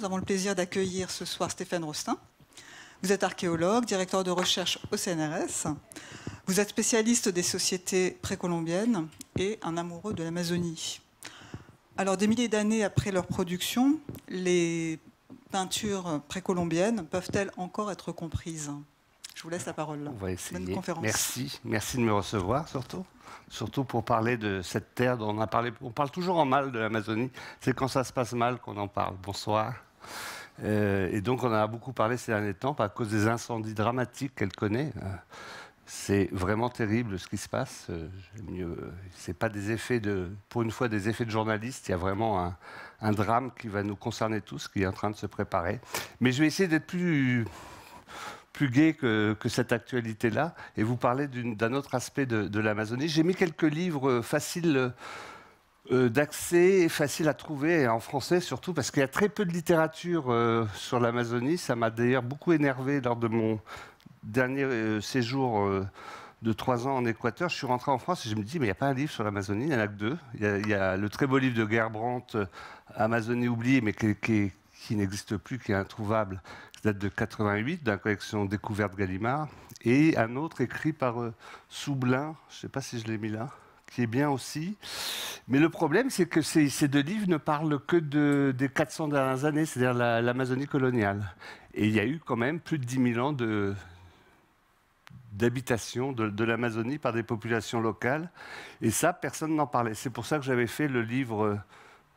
Nous avons le plaisir d'accueillir ce soir Stéphane Rostin. Vous êtes archéologue, directeur de recherche au CNRS. Vous êtes spécialiste des sociétés précolombiennes et un amoureux de l'Amazonie. Alors, des milliers d'années après leur production, les peintures précolombiennes peuvent-elles encore être comprises Je vous laisse la parole. On va essayer. Bonne conférence. Merci, merci de me recevoir surtout. Surtout pour parler de cette terre dont on a parlé. On parle toujours en mal de l'Amazonie. C'est quand ça se passe mal qu'on en parle. Bonsoir. Euh, et donc, on en a beaucoup parlé ces derniers temps à cause des incendies dramatiques qu'elle connaît. C'est vraiment terrible ce qui se passe. Euh, c'est pas des effets de, pour une fois, des effets de journaliste. Il y a vraiment un, drame qui va nous concerner tous, qui est en train de se préparer. Mais je vais essayer d'être plus plus gai que, cette actualité-là et vous parler d'un autre aspect de, de l'Amazonie. J'ai mis quelques livres faciles d'accès euh, d'accès facile à trouver, en français surtout, parce qu'il y a très peu de littérature euh, sur l'Amazonie. Ça m'a d'ailleurs beaucoup énervé lors de mon dernier euh, séjour de trois ans en Équateur. Je suis rentré en France et je me dis, mais il n'y a pas un livre sur l'Amazonie, il n'y en a que deux. Il y a, le très beau livre de Gerbrandt, Amazonie oubliée, mais qui, n'existe plus, qui est introuvable, qui date de 88, d'un collection Découverte Gallimard, et un autre écrit par Soublin, je ne sais pas si je l'ai mis là qui est bien aussi. Mais le problème, c'est que ces, deux livres ne parlent que de, des 400 dernières années, c'est-à-dire l'Amazonie coloniale. Et il y a eu quand même plus de 10 000 ans de, d'habitation de, l'Amazonie par des populations locales. Et ça, personne n'en parlait. C'est pour ça que j'avais fait le livre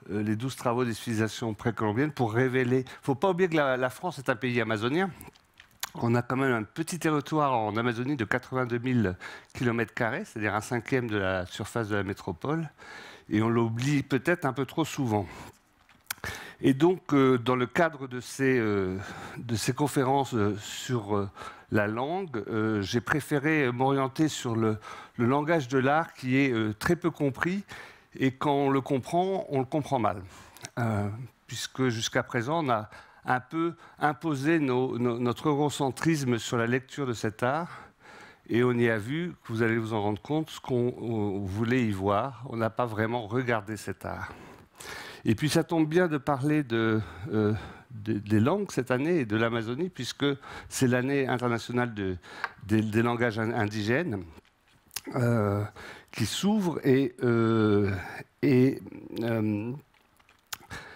euh, Les douze travaux des civilisations précolombiennes pour révéler. Il ne faut pas oublier que la France est un pays amazonien. On a quand même un petit territoire en Amazonie de 82 000 km, c'est-à-dire un cinquième de la surface de la métropole, et on l'oublie peut-être un peu trop souvent. Et donc, euh, dans le cadre de ces, euh, conférences euh, sur la langue, j'ai préféré m'orienter sur le, langage de l'art qui est très peu compris, et quand on le comprend, on le comprend mal. puisque jusqu'à présent, on a un peu imposer notre eurocentrisme sur la lecture de cet art. Et on y a vu, vous allez vous en rendre compte, ce qu'on voulait y voir. On n'a pas vraiment regardé cet art. Et puis ça tombe bien de parler de, euh, des langues cette année et de l'Amazonie, puisque c'est l'année internationale de, des, langages indigènes euh, qui s'ouvre et, euh, et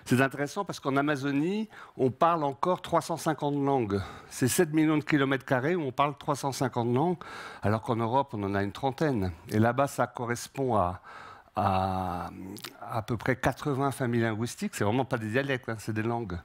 c'est intéressant parce qu'en Amazonie, on parle encore 350 langues. C'est 7 millions de kilomètres carrés où on parle 350 langues, alors qu'en Europe, on en a une trentaine. Et là-bas, ça correspond à, à peu près 80 familles linguistiques. C'est vraiment pas des dialectes, hein, c'est des langues.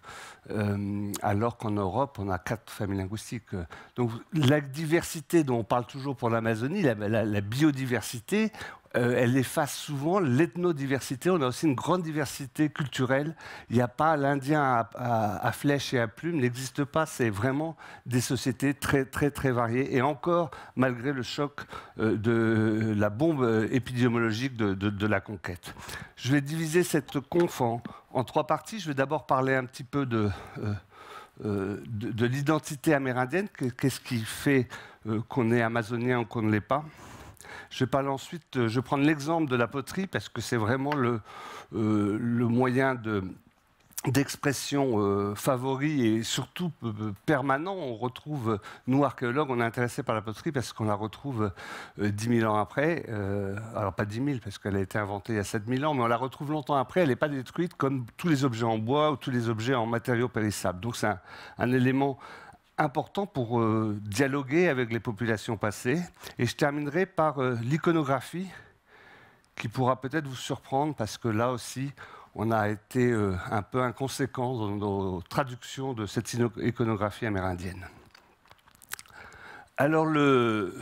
Euh, alors qu'en Europe, on a 4 familles linguistiques. Donc la diversité dont on parle toujours pour l'Amazonie, la biodiversité, euh, elle efface souvent l'ethnodiversité. On a aussi une grande diversité culturelle. Il n'y a pas l'Indien à, flèche et à plume, n'existe pas. C'est vraiment des sociétés très, très, très variées. Et encore, malgré le choc euh, de la bombe épidémiologique de, la conquête. Je vais diviser cette conf en, trois parties. Je vais d'abord parler un petit peu de... Euh, l'identité amérindienne, qu'est-ce qui fait qu'on est amazonien ou qu'on ne l'est pas. Euh, je vais prendre prends l'exemple de la poterie parce que c'est vraiment le, euh, moyen d'expression euh, favori et surtout permanent. On retrouve, nous archéologues, on est intéressés par la poterie parce qu'on la retrouve dix 10 ans après. alors pas 10 000 parce qu'elle a été inventée il y a 7 ans, mais on la retrouve longtemps après. Elle n'est pas détruite comme tous les objets en bois ou tous les objets en matériaux périssables. Donc c'est un élément important pour euh, dialoguer avec les populations passées. Et je terminerai par euh, l'iconographie, qui pourra peut-être vous surprendre, parce que là aussi, on a été euh, un peu inconséquent dans nos traductions de cette iconographie amérindienne. Alors le,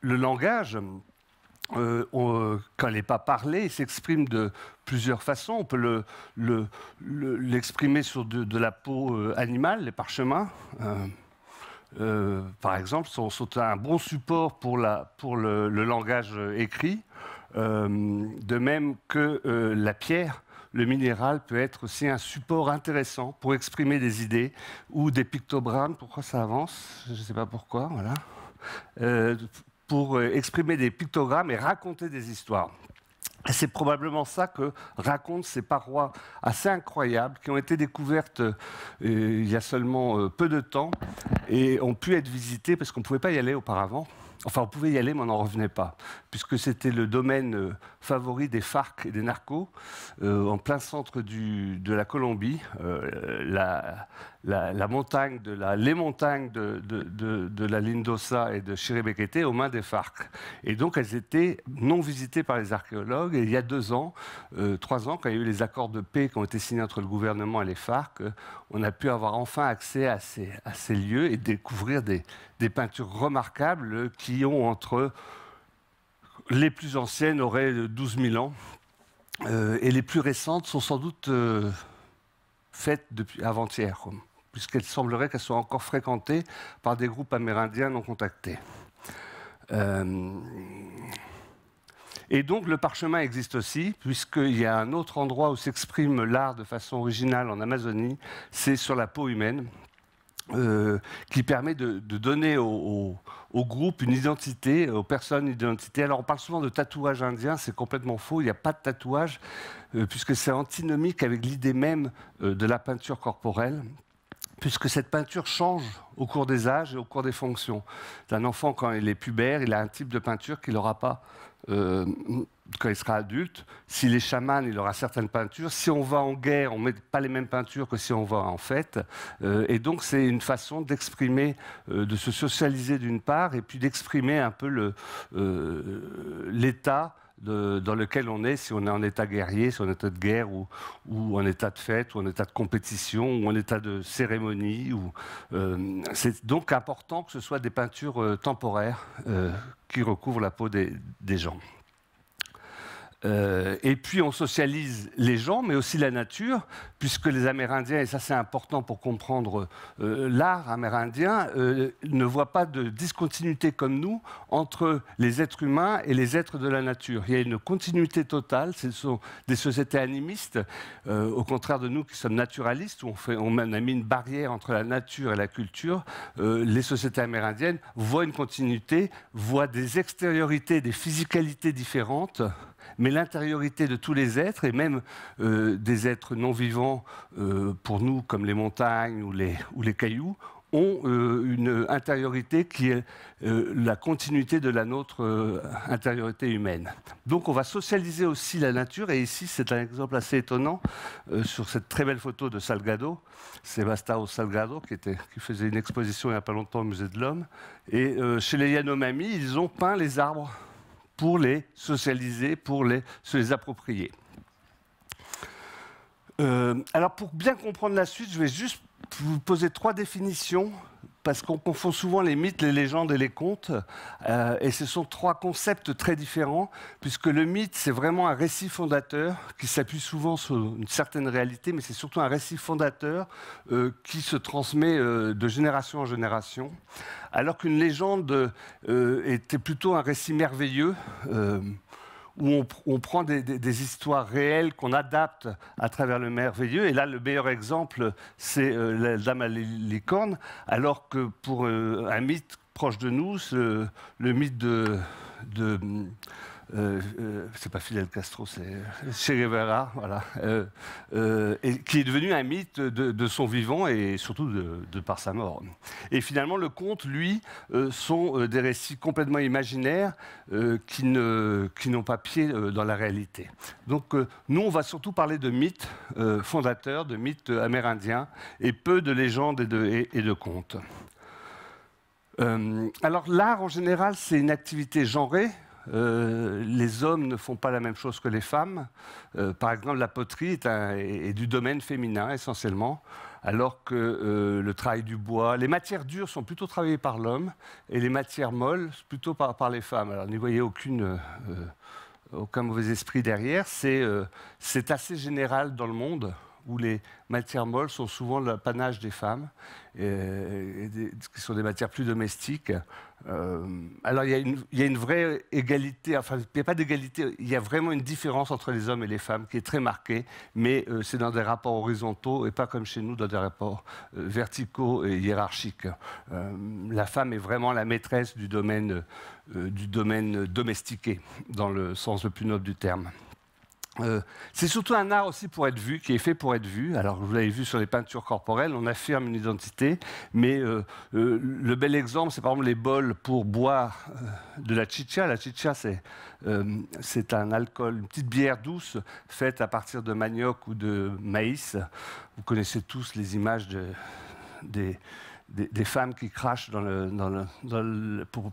le langage, euh, on, quand elle n'est pas parlée, s'exprime de plusieurs façons. On peut l'exprimer sur de, la peau euh, animale, les parchemins. Euh, par exemple, sont, un bon support pour, le, langage écrit, de même que la pierre le minéral peut être aussi un support intéressant pour exprimer des idées ou des pictogrammes. Pourquoi ça avance Je ne sais pas pourquoi. Voilà pour euh, exprimer des pictogrammes et raconter des histoires. c'est probablement ça que racontent ces parois assez incroyables qui ont été découvertes euh, il y a seulement euh, peu de temps et ont pu être visitées parce qu'on ne pouvait pas y aller auparavant. Enfin, on pouvait y aller, mais on n'en revenait pas puisque c'était le domaine euh, favori des FARC et des narcos, euh, en plein centre du, de la Colombie, euh, la, montagne de la, les montagnes de, la Lindosa et de Chiribequete aux mains des FARC. Et donc elles étaient non visitées par les archéologues. Et il y a deux ans, trois ans, quand il y a eu les accords de paix qui ont été signés entre le gouvernement et les FARC, on a pu avoir enfin accès à ces, à ces lieux et découvrir des, des peintures remarquables qui ont entre les plus anciennes auraient 12 euh, 000 ans, euh, et les plus récentes sont sans doute euh, faites depuis avant-hier, puisqu'elles semblerait qu'elles soient encore fréquentées par des groupes amérindiens non contactés. Et donc le parchemin existe aussi, puisqu'il y a un autre endroit où s'exprime l'art de façon originale en Amazonie, c'est sur la peau humaine, euh, qui permet de, donner au, groupe une identité, aux personnes une identité. Alors on parle souvent de tatouage indien, c'est complètement faux, il n'y a pas de tatouage, euh, puisque c'est antinomique avec l'idée même euh, de la peinture corporelle, puisque cette peinture change au cours des âges et au cours des fonctions. Un enfant, quand il est pubère, il a un type de peinture qu'il n'aura pas euh, quand il sera adulte. S'il est chaman, il aura certaines peintures. Si on va en guerre, on ne met pas les mêmes peintures que si on va en fête. Euh, et donc, c'est une façon d'exprimer, euh, de se socialiser d'une part, et puis d'exprimer un peu l'état dans lequel on est, si on est en état guerrier, si on est en état de guerre, ou, en état de fête, ou en état de compétition, ou en état de cérémonie. Euh, c'est donc important que ce soit des peintures euh, temporaires euh, qui recouvrent la peau des gens. Euh, et puis on socialise les gens, mais aussi la nature, puisque les Amérindiens, et ça c'est important pour comprendre euh, l'art amérindien, euh, ne voient pas de discontinuité comme nous entre les êtres humains et les êtres de la nature. Il y a une continuité totale, ce sont des sociétés animistes, au contraire de nous qui sommes naturalistes, où on, fait, on a mis une barrière entre la nature et la culture, les sociétés amérindiennes voient une continuité, voient des extériorités, des physicalités différentes mais l'intériorité de tous les êtres, et même euh, des êtres non vivants euh, pour nous, comme les montagnes ou les, cailloux, ont euh, une intériorité qui est la continuité de la notre intériorité humaine. Donc on va socialiser aussi la nature, et ici c'est un exemple assez étonnant sur cette très belle photo de Salgado, Sebastao Salgado, qui, qui faisait une exposition il n'y a pas longtemps au Musée de l'Homme. Et chez les Yanomami, ils ont peint les arbres pour les socialiser, pour les, se les approprier. Euh, alors pour bien comprendre la suite, je vais juste vous poser trois définitions parce qu'on confond souvent les mythes, les légendes et les contes. Euh, et ce sont trois concepts très différents, puisque le mythe, c'est vraiment un récit fondateur qui s'appuie souvent sur une certaine réalité, mais c'est surtout un récit fondateur euh, qui se transmet euh, de génération en génération. Alors qu'une légende était plutôt un récit merveilleux où on, prend des, histoires réelles qu'on adapte à travers le merveilleux. Et là, le meilleur exemple, c'est euh, la Dame à licorne, alors que pour euh, un mythe proche de nous, le, mythe de euh, euh, c'est pas Fidel Castro, c'est euh, Che Guevara, voilà, et qui est devenu un mythe de, son vivant et surtout de, par sa mort. Et finalement, le conte, lui, sont des récits complètement imaginaires qui, ne, qui n'ont pas pied dans la réalité. Donc, nous, on va surtout parler de mythes fondateurs, de mythes amérindiens, et peu de légendes et de, et de contes. alors l'art en général, c'est une activité genrée, euh, les hommes ne font pas la même chose que les femmes. Euh, par exemple, la poterie est, du domaine féminin essentiellement, alors que euh, le travail du bois, les matières dures sont plutôt travaillées par l'homme et les matières molles plutôt par, les femmes. Alors n'y voyez aucune, aucun mauvais esprit derrière. C'est assez général dans le monde où les matières molles sont souvent l'apanage des femmes et, qui sont des matières plus domestiques. Euh, alors il y, a une, vraie égalité, enfin il n'y a pas d'égalité, il y a vraiment une différence entre les hommes et les femmes qui est très marquée, mais euh, c'est dans des rapports horizontaux et pas comme chez nous dans des rapports euh, verticaux et hiérarchiques. la femme est vraiment la maîtresse du domaine domestiqué, dans le sens le plus noble du terme. Euh, c'est surtout un art aussi pour être vu, qui est fait pour être vu. Alors, vous l'avez vu sur les peintures corporelles, on affirme une identité, mais euh, euh, le bel exemple, c'est par exemple les bols pour boire de la chicha. La chicha, c'est un alcool, une petite bière douce faite à partir de manioc ou de maïs. Vous connaissez tous les images de, des des, femmes qui crachent dans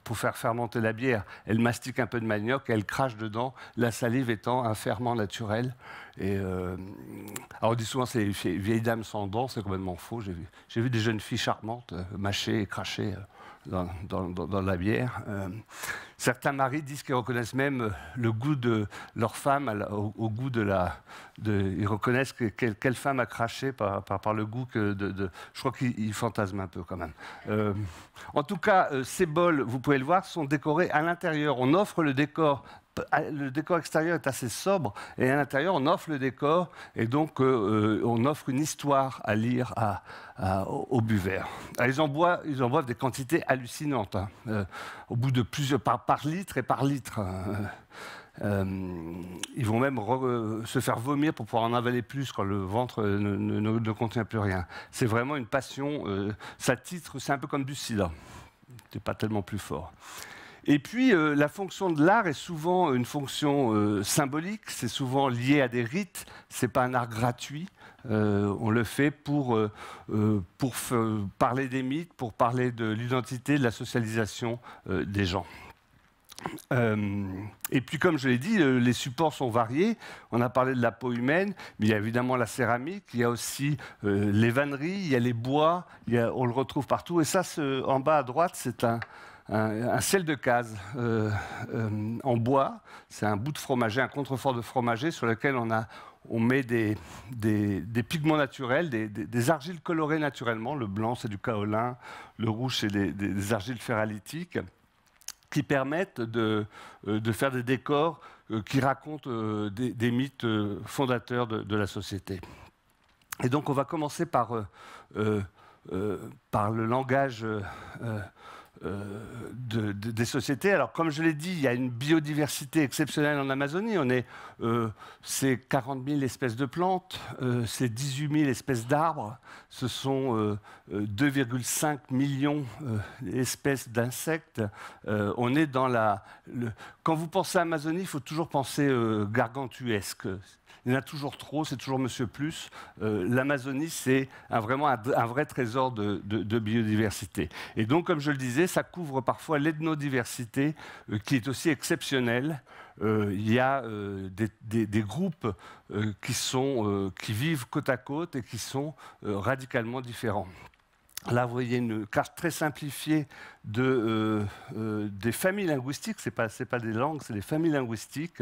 pour, faire fermenter la bière. Elles mastiquent un peu de manioc, et elles crachent dedans, la salive étant un ferment naturel. Et euh, alors on dit souvent c'est vieilles dames sans dents, c'est complètement faux. J'ai vu, des jeunes filles charmantes euh, mâcher et cracher. Euh, dans, la bière. Euh, certains maris disent qu'ils reconnaissent même euh, le goût de leur femme au, goût de la. De, ils reconnaissent quelle, femme a craché par, le goût que de. je crois qu'ils fantasment un peu quand même. Euh, en tout cas, ces bols, vous pouvez le voir, sont décorés à l'intérieur. On offre le décor ah, le décor extérieur est assez sobre et à l'intérieur, on offre le décor et donc euh, euh, on offre une histoire à lire à, à, aux ah, ils, en boivent, ils des quantités hallucinantes, hein. euh, au bout de plusieurs, par, par litre et par litre. Hein. ils vont même se faire vomir pour pouvoir en avaler plus quand le ventre ne, contient plus rien. C'est vraiment une passion. ça titre, c'est un peu comme du sida. C'est pas tellement plus fort. Et puis, euh, la fonction de l'art est souvent une fonction euh, symbolique, c'est souvent lié à des rites, ce n'est pas un art gratuit. Euh, on le fait pour, pour parler des mythes, pour parler de l'identité, de la socialisation des gens. et puis, comme je l'ai dit, les supports sont variés. On a parlé de la peau humaine, mais il y a évidemment la céramique, il y a aussi les vanneries, il y a les bois, on le retrouve partout. Et ça, en bas à droite, c'est un, un, sel de case euh, euh, en bois. C'est un bout de fromager, un contrefort de fromager sur lequel on, a, met des, pigments naturels, des, argiles colorées naturellement. Le blanc, c'est du kaolin, le rouge, c'est des, argiles ferralitiques qui permettent euh, de, faire des décors qui racontent des, mythes fondateurs de, la société. Et donc, on va commencer par, par le langage euh, des sociétés. Alors, comme je l'ai dit, il y a une biodiversité exceptionnelle en Amazonie. On est, euh, c'est 40 000 espèces de plantes, euh, c'est 18 000 espèces d'arbres, ce sont 2,5 euh, euh, millions d'espèces d'insectes. on est dans la. Le... Quand vous pensez à Amazonie, il faut toujours penser gargantuesque il y en a toujours trop, c'est toujours monsieur plus. Euh, L'Amazonie, c'est vraiment un, vrai trésor de, biodiversité. Et donc, comme je le disais, ça couvre parfois l'ethnodiversité euh, qui est aussi exceptionnelle. Euh, il y a des, groupes qui, sont, qui vivent côte à côte et qui sont radicalement différents. Là, vous voyez une carte très simplifiée de, euh, euh, des familles linguistiques. Ce n'est pas, pas, des langues, c'est des familles linguistiques,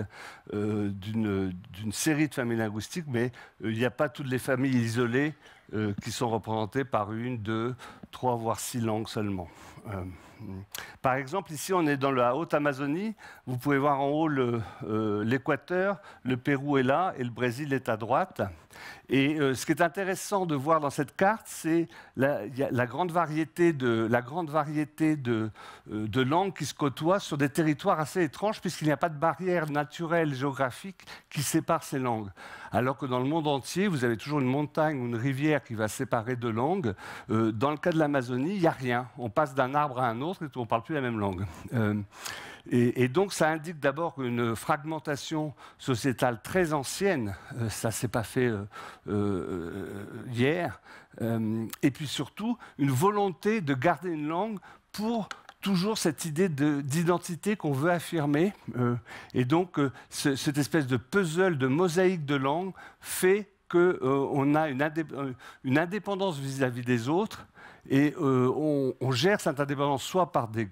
euh, d'une série de familles linguistiques, mais il n'y a pas toutes les familles isolées qui sont représentées par une, deux, trois, voire six langues seulement. par exemple, ici, on est dans la haute Amazonie. Vous pouvez voir en haut l'Équateur, le Pérou est là et le Brésil est à droite. Et euh, ce qui est intéressant de voir dans cette carte, c'est la, grande variété, de, la grande variété euh, de, langues qui se côtoient sur des territoires assez étranges, puisqu'il n'y a pas de barrière naturelle géographique qui sépare ces langues. Alors que dans le monde entier, vous avez toujours une montagne ou une rivière qui va séparer deux langues. Euh, dans le cas de l'Amazonie, il n'y a rien. On passe d'un arbre à un autre et on ne parle plus la même langue. Et, donc ça indique d'abord une fragmentation sociétale très ancienne, euh, ça ne s'est pas fait euh, euh, hier, et puis surtout une volonté de garder une langue pour toujours cette idée d'identité qu'on veut affirmer. et donc cette espèce de puzzle, de mosaïque de langue fait qu'on a une, une indépendance vis-à-vis des autres, et on, on, gère cette indépendance soit par des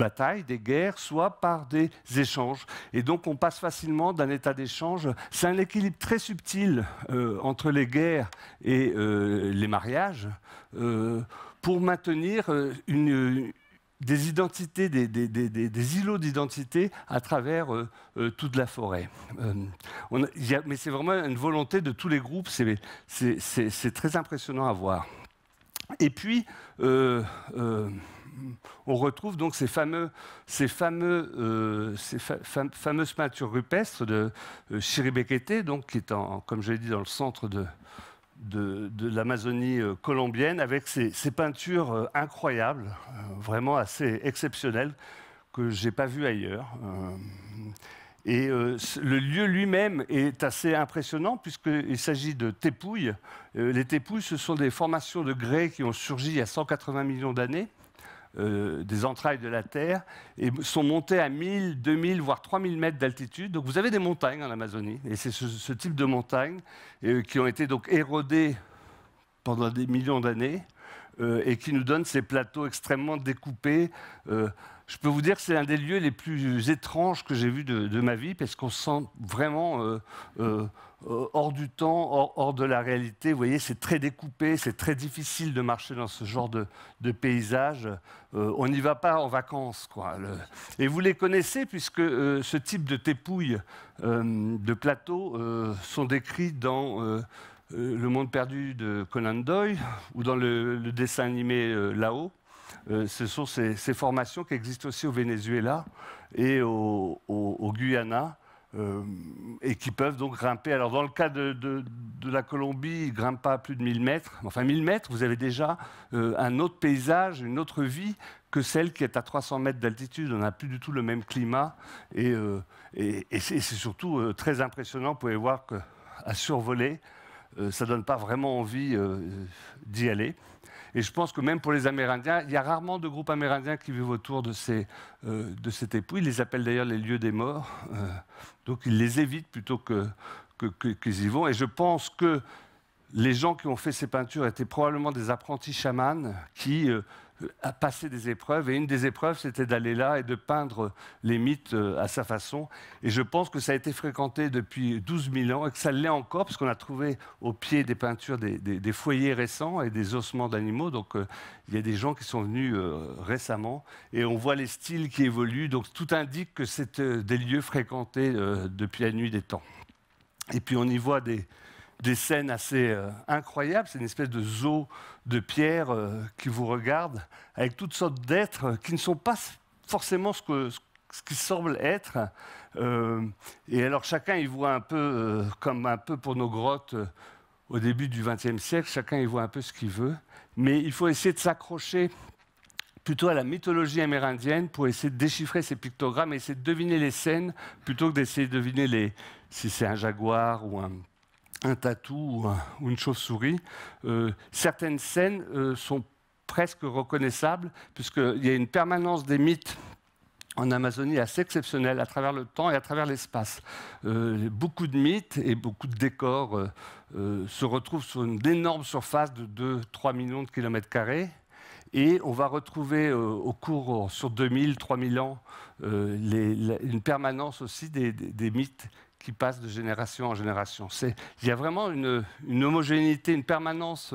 batailles, des guerres, soit par des échanges. Et donc on passe facilement d'un état d'échange. C'est un équilibre très subtil euh, entre les guerres et euh, les mariages euh, pour maintenir des identités, des, îlots d'identité à travers toute la forêt. mais c'est vraiment une volonté de tous les groupes, c'est très impressionnant à voir. Et puis, on retrouve donc ces, euh, fameuses peintures rupestres de euh, Chiribekete, donc qui est, en, comme je l'ai dit, dans le centre de, l'Amazonie euh, colombienne, avec ces, peintures incroyables, vraiment assez exceptionnelles, que je n'ai pas vues ailleurs. et le lieu lui-même est assez impressionnant puisqu'il s'agit de tépouilles. les tépouilles, ce sont des formations de grès qui ont surgi il y a 180 millions d'années euh, des entrailles de la Terre et sont montées à 1000, 2000, voire 3000 mètres d'altitude. Donc vous avez des montagnes en Amazonie, et c'est ce, type de montagnes euh, qui ont été donc érodées pendant des millions d'années euh, et qui nous donnent ces plateaux extrêmement découpés je peux vous dire que c'est un des lieux les plus étranges que j'ai vus de, ma vie, parce qu'on se sent vraiment euh, euh, euh, hors du temps, hors, de la réalité. Vous voyez, c'est très découpé, c'est très difficile de marcher dans ce genre de, paysage. on n'y va pas en vacances, quoi. Et vous les connaissez, puisque ce type de tépouilles, de plateaux, sont décrits dans... le monde perdu de Conan Doyle ou dans le, le dessin animé là-haut. Euh, ce sont ces, formations qui existent aussi au Venezuela et au, Guyana. Euh, et qui peuvent donc grimper. Alors dans le cas de, la Colombie, ils ne grimpent pas à plus de 1000 mètres. Enfin 1000 mètres, vous avez déjà euh, un autre paysage, une autre vie que celle qui est à 300 mètres d'altitude. On n'a plus du tout le même climat. Et, et c'est surtout très impressionnant. Vous pouvez voir qu'à survoler, ça ne donne pas vraiment envie d'y aller. Et je pense que même pour les Amérindiens, il y a rarement de groupes amérindiens qui vivent autour de, ces, euh, de cet époux. Ils les appellent d'ailleurs les lieux des morts. Euh, donc ils les évitent plutôt qu'ils que, que, y vont. Et je pense que les gens qui ont fait ces peintures étaient probablement des apprentis chamans qui euh, à passer des épreuves. Et une des épreuves, c'était d'aller là et de peindre les mythes euh, à sa façon. Et je pense que ça a été fréquenté depuis 12 000 ans et que ça l'est encore, parce qu'on a trouvé au pied des peintures des, foyers récents et des ossements d'animaux. Donc euh, il y a des gens qui sont venus euh, récemment et on voit les styles qui évoluent. Donc tout indique que c'est des lieux fréquentés depuis la nuit des temps. Et puis on y voit des, des scènes assez euh, incroyables. C'est une espèce de zoo de pierre euh, qui vous regarde avec toutes sortes d'êtres euh, qui ne sont pas forcément ce que, ce qui semble être. et alors chacun y voit un peu, comme un peu pour nos grottes au début du XXe siècle, chacun y voit un peu ce qu'il veut. Mais il faut essayer de s'accrocher plutôt à la mythologie amérindienne pour essayer de déchiffrer ces pictogrammes et essayer de deviner les scènes plutôt que d'essayer de deviner les, si c'est un jaguar ou un un tatou ou, une chauve-souris, euh, certaines scènes euh, sont presque reconnaissables, puisqu'il y a une permanence des mythes en Amazonie assez exceptionnelle à travers le temps et à travers l'espace. Euh, beaucoup de mythes et beaucoup de décors se retrouvent sur une énorme surface de 2-3 millions de kilomètres carrés. Et on va retrouver au cours, sur 2000, 3000 ans, une permanence aussi des mythes qui passe de génération en génération. Il y a vraiment une, homogénéité, une permanence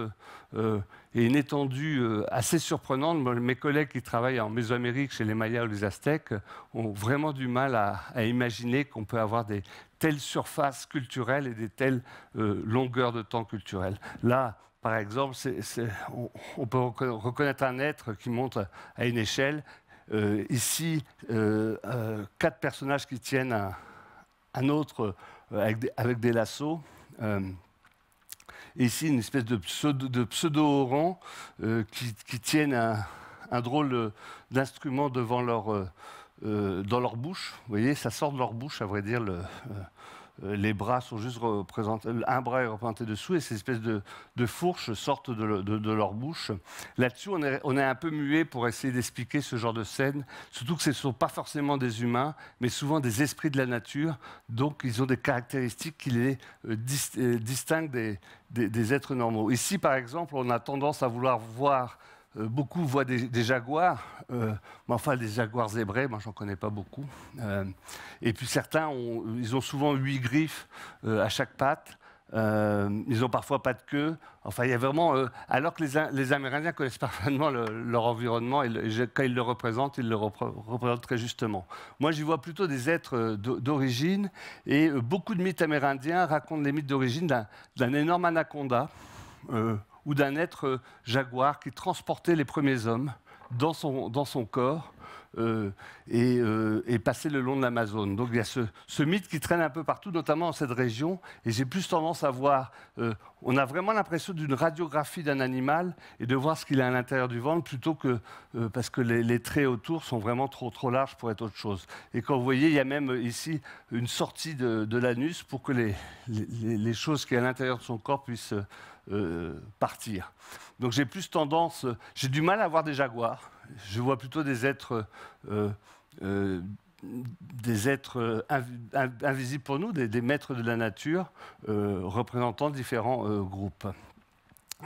euh, et une étendue euh, assez surprenante. Mes collègues qui travaillent en Mésoamérique, chez les Mayas ou les Aztèques, ont vraiment du mal à, imaginer qu'on peut avoir des telles surfaces culturelles et des telles euh, longueurs de temps culturelles. Là, par exemple, on, peut reconnaître un être qui monte à une échelle ici, quatre personnages qui tiennent un, un autre euh, avec des, avec lassos. Euh, ici, une espèce de pseudo-orang de euh, qui, qui, tiennent un, un drôle d'instrument devant leur dans leur bouche. Vous voyez, ça sort de leur bouche, à vrai dire, le, euh, les bras sont juste représentés, euh, un bras est représenté dessous et ces espèces de, fourches sortent de, leur bouche. Là-dessus, on est, un peu muet pour essayer d'expliquer ce genre de scène, surtout que ce ne sont pas forcément des humains, mais souvent des esprits de la nature, donc ils ont des caractéristiques qui les euh, distinguent des êtres normaux. Ici, par exemple, on a tendance à vouloir voir euh, beaucoup voient des, jaguars, euh, mais enfin des jaguars zébrés, moi j'en connais pas beaucoup. Euh, et puis certains, ont, ils ont souvent huit griffes à chaque patte. ils ont parfois pas de queue. Enfin, il y vraiment. alors que les, Amérindiens connaissent parfaitement leur environnement et, quand ils le représentent, ils le représentent très justement. Moi, j'y vois plutôt des êtres d'origine et beaucoup de mythes amérindiens racontent les mythes d'origine d'un énorme anaconda ou d'un être euh, jaguar qui transportait les premiers hommes dans son, dans son corps euh, euh, et, passer le long de l'Amazone. Donc il y a ce, mythe qui traîne un peu partout, notamment dans cette région, et j'ai plus tendance à voir, euh, on a vraiment l'impression d'une radiographie d'un animal et de voir ce qu'il a à l'intérieur du ventre, plutôt que, parce que les, traits autour sont vraiment trop, trop larges pour être autre chose. Et quand vous voyez, il y a même ici une sortie de, l'anus pour que les, les choses qui sont à l'intérieur de son corps puissent partir. Donc j'ai plus tendance, j'ai du mal à voir des jaguars je vois plutôt des êtres, euh, euh, des êtres euh, invisibles pour nous, des, maîtres de la nature représentant différents groupes.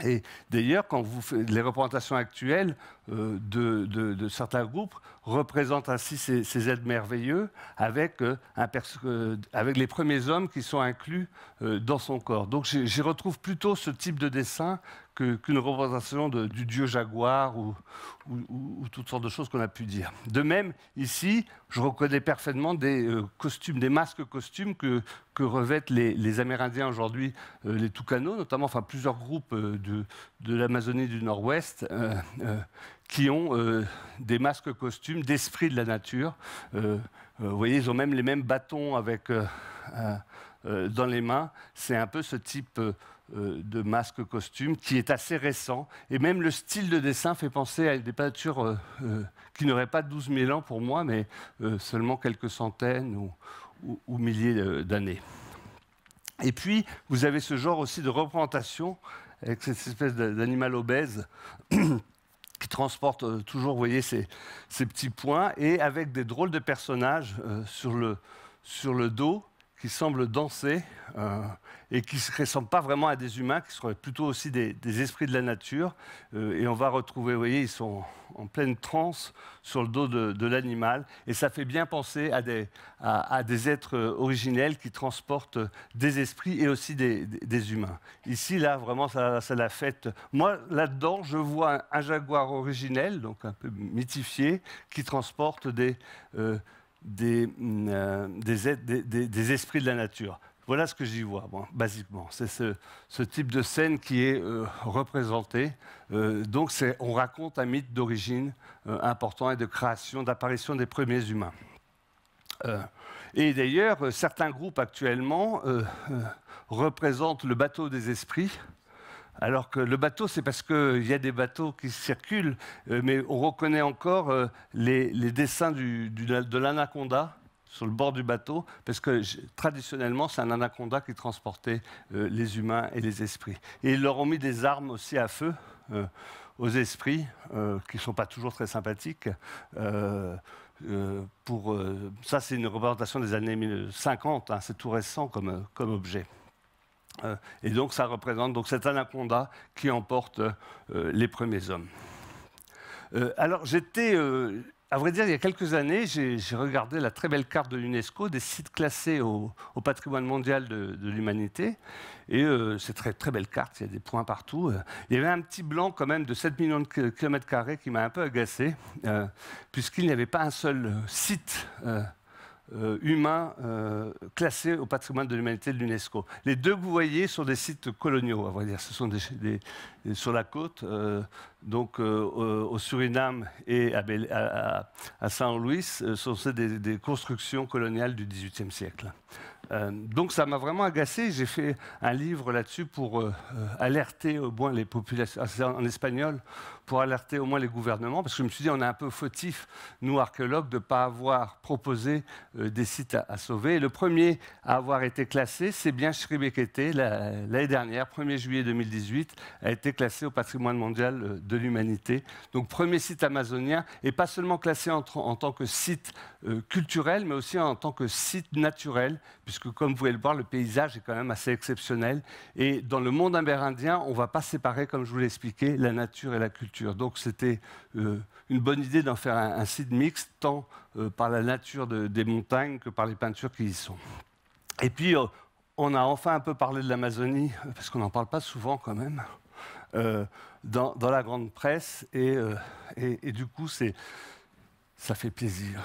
Et d'ailleurs, quand vous les représentations actuelles de, certains groupes représentent ainsi ces, êtres merveilleux avec, avec, les premiers hommes qui sont inclus dans son corps. Donc j'y retrouve plutôt ce type de dessin qu'une représentation du dieu jaguar ou, ou, toutes sortes de choses qu'on a pu dire. De même, ici, je reconnais parfaitement des euh, costumes, des masques costumes que, revêtent les, Amérindiens aujourd'hui, euh, les Tucanos, notamment, enfin plusieurs groupes euh, de, l'Amazonie du Nord-Ouest qui ont des masques costumes d'esprit de la nature. vous voyez, ils ont même les mêmes bâtons avec, dans les mains. C'est un peu ce type euh, de masques costume qui est assez récent. Et même le style de dessin fait penser à des peintures euh, euh, qui n'auraient pas 12 000 ans pour moi, mais seulement quelques centaines ou, milliers d'années. Et puis, vous avez ce genre aussi de représentation avec cette espèce d'animal obèse qui transporte toujours, vous voyez, ces, petits points et avec des drôles de personnages sur le dos qui semblent danser euh, et qui ne ressemblent pas vraiment à des humains, qui seraient plutôt aussi des, esprits de la nature. Euh, et on va retrouver, vous voyez, ils sont en pleine transe sur le dos de, l'animal. Et ça fait bien penser à des, à, des, êtres euh, originels qui transportent des esprits et aussi des, des humains. Ici, là, vraiment, ça, la fête. Moi, là-dedans, je vois un, jaguar originel, donc un peu mythifié, qui transporte des... Euh, Mm, euh, des, esprits de la nature. Voilà ce que j'y vois, basiquement. C'est ce, type de scène qui est représenté. Euh, représentée. Euh, donc on raconte un mythe d'origine important et de création, d'apparition des premiers humains. et d'ailleurs, certains groupes actuellement représentent le bateau des esprits alors que le bateau, c'est parce qu'il y a des bateaux qui circulent, euh, mais on reconnaît encore euh, les, dessins de l'anaconda sur le bord du bateau, parce que traditionnellement, c'est un anaconda qui transportait euh, les humains et les esprits. Et ils leur ont mis des armes aussi à feu aux esprits, qui ne sont pas toujours très sympathiques. pour, ça, c'est une représentation des années 1950, hein, c'est tout récent comme objet. Euh, et donc ça représente donc, cet anaconda qui emporte euh, euh, les premiers hommes. alors j'étais... À vrai dire, il y a quelques années, j'ai regardé la très belle carte de l'UNESCO des sites classés au, patrimoine mondial de, l'humanité. Et c'est très très belle carte, il y a des points partout. Il y avait un petit blanc quand même de 7 millions de kilomètres carrés qui m'a un peu agacé, puisqu'il n'y avait pas un seul site euh, euh, humains euh, classés au patrimoine de l'humanité de l'UNESCO. Les deux que vous voyez sont des sites coloniaux, à vrai dire. Ce sont des, sur la côte, euh, donc euh, au Suriname et à, à, Saint Louis euh, sont des, des, constructions coloniales du XVIIIe siècle. Euh, donc ça m'a vraiment agacé. J'ai fait un livre là-dessus pour alerter au moins les populations, ah, en espagnol, pour alerter au moins les gouvernements, parce que je me suis dit on est un peu fautif, nous archéologues, de ne pas avoir proposé des sites à, sauver. Et le premier à avoir été classé, c'est bien Chiribekete l'année dernière, 1er juillet 2018, a été classé au patrimoine mondial de l'humanité. Donc premier site amazonien, et pas seulement classé en, tant que site euh, culturel, mais aussi en tant que site naturel, puisque comme vous pouvez le voir, le paysage est quand même assez exceptionnel. Et dans le monde amérindien, on ne va pas séparer, comme je vous l'ai expliqué, la nature et la culture. Donc c'était euh, une bonne idée d'en faire un, site mixte, tant euh, par la nature des montagnes que par les peintures qui y sont. Et puis, on a enfin un peu parlé de l'Amazonie, parce qu'on n'en parle pas souvent quand même dans, la grande presse et, euh, du coup, ça fait plaisir.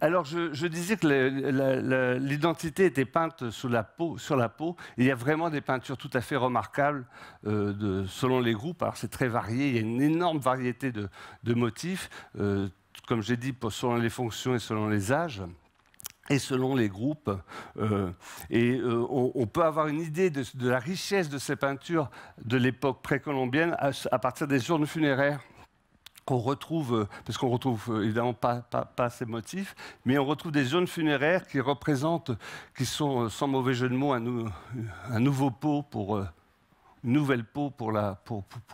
Alors, je, disais que l'identité était peinte sous la peau, sur la peau. il y a vraiment des peintures tout à fait remarquables euh, selon les groupes. Alors, c'est très varié. Il y a une énorme variété de, motifs, euh, comme j'ai dit, selon les fonctions et selon les âges et selon les groupes. Euh, et euh, on, peut avoir une idée de, la richesse de ces peintures de l'époque précolombienne à, partir des urnes funéraires qu'on retrouve, parce qu'on retrouve euh, évidemment pas, pas, ces motifs, mais on retrouve des urnes funéraires qui représentent, qui sont sans mauvais jeu de mots, un nouveau pot pour nouvelle peau pour,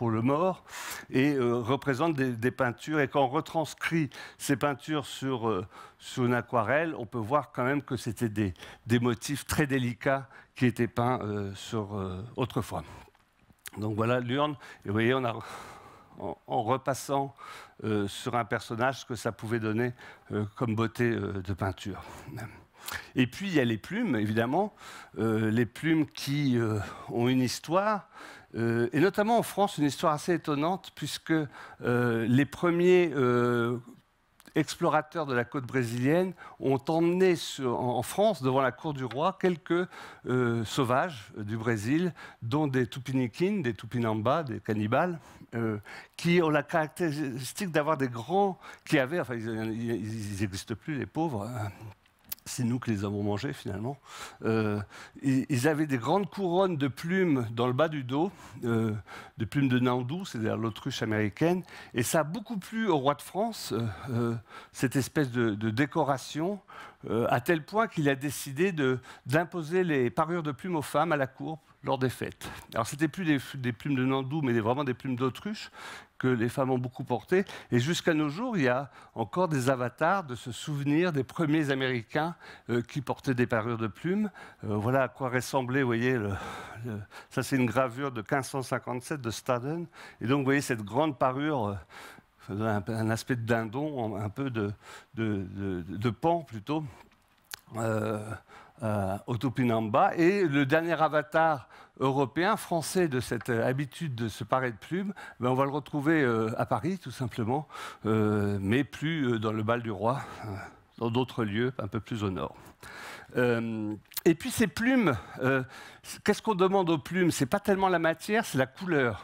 le mort, et euh, représente des, peintures. Et quand on retranscrit ces peintures euh, sur, une aquarelle, on peut voir quand même que c'était des, motifs très délicats qui étaient peints euh, sur, autrefois. Donc voilà l'urne. Et vous voyez, en, en repassant sur un personnage, ce que ça pouvait donner comme beauté de peinture. Et puis il y a les plumes, évidemment, euh, les plumes qui euh, ont une histoire, euh, et notamment en France, une histoire assez étonnante, puisque les premiers explorateurs de la côte brésilienne ont emmené en France, devant la cour du roi, quelques sauvages du Brésil, dont des Tupiniquins, des tupinamba, des cannibales, qui ont la caractéristique d'avoir des grands, qui avaient, enfin ils n'existent plus les pauvres, hein, c'est nous qui les avons mangés finalement. Euh, ils avaient des grandes couronnes de plumes dans le bas du dos, euh, de plumes de Nandou, c'est-à-dire l'autruche américaine, et ça a beaucoup plu au roi de France, euh, euh, cette espèce de, décoration, à tel point qu'il a décidé d'imposer les parures de plumes aux femmes à la cour lors des fêtes. Alors c'était plus des, des, plumes de Nandou, mais vraiment des plumes d'autruche, que les femmes ont beaucoup porté. Et jusqu'à nos jours, il y a encore des avatars de ce souvenir des premiers Américains euh, qui portaient des parures de plumes. Euh, voilà à quoi ressemblait, vous voyez, le, ça c'est une gravure de 1557 de Staden. Et donc, vous voyez cette grande parure. Euh, un, aspect de dindon, un peu de, de, pan plutôt, euh, euh, Et le dernier avatar européen, français de cette euh, habitude de se parer de plumes, ben, on va le retrouver euh, à Paris, tout simplement, euh, mais plus dans le bal du roi, dans d'autres lieux un peu plus au nord. et puis ces plumes, qu'est-ce qu'on demande aux plumes C'est pas tellement la matière, c'est la couleur.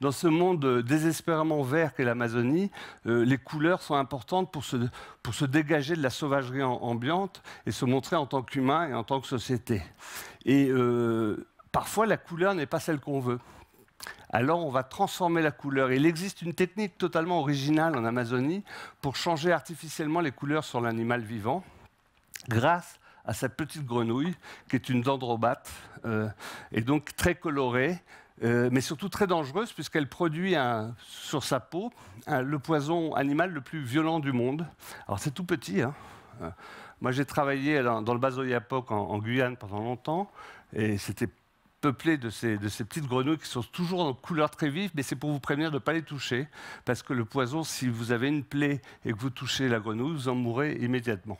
dans ce monde désespérément vert qu'est l'Amazonie, les couleurs sont importantes pour se, pour se dégager de la sauvagerie ambiante et se montrer en tant qu'humain et en tant que société. Et Parfois, la couleur n'est pas celle qu'on veut. Alors, on va transformer la couleur. Il existe une technique totalement originale en Amazonie pour changer artificiellement les couleurs sur l'animal vivant grâce à cette petite grenouille qui est une dendrobate euh, et donc très colorée, euh, mais surtout très dangereuse puisqu'elle produit un, sur sa peau le poison animal le plus violent du monde. Alors, c'est tout petit. Hein. Euh, moi, j'ai travaillé dans, le Basoyapok en, en Guyane pendant longtemps, et c'était peuplé de ces, petites grenouilles qui sont toujours en couleur très vive, mais c'est pour vous prévenir de ne pas les toucher, parce que le poison, si vous avez une plaie et que vous touchez la grenouille, vous en mourrez immédiatement.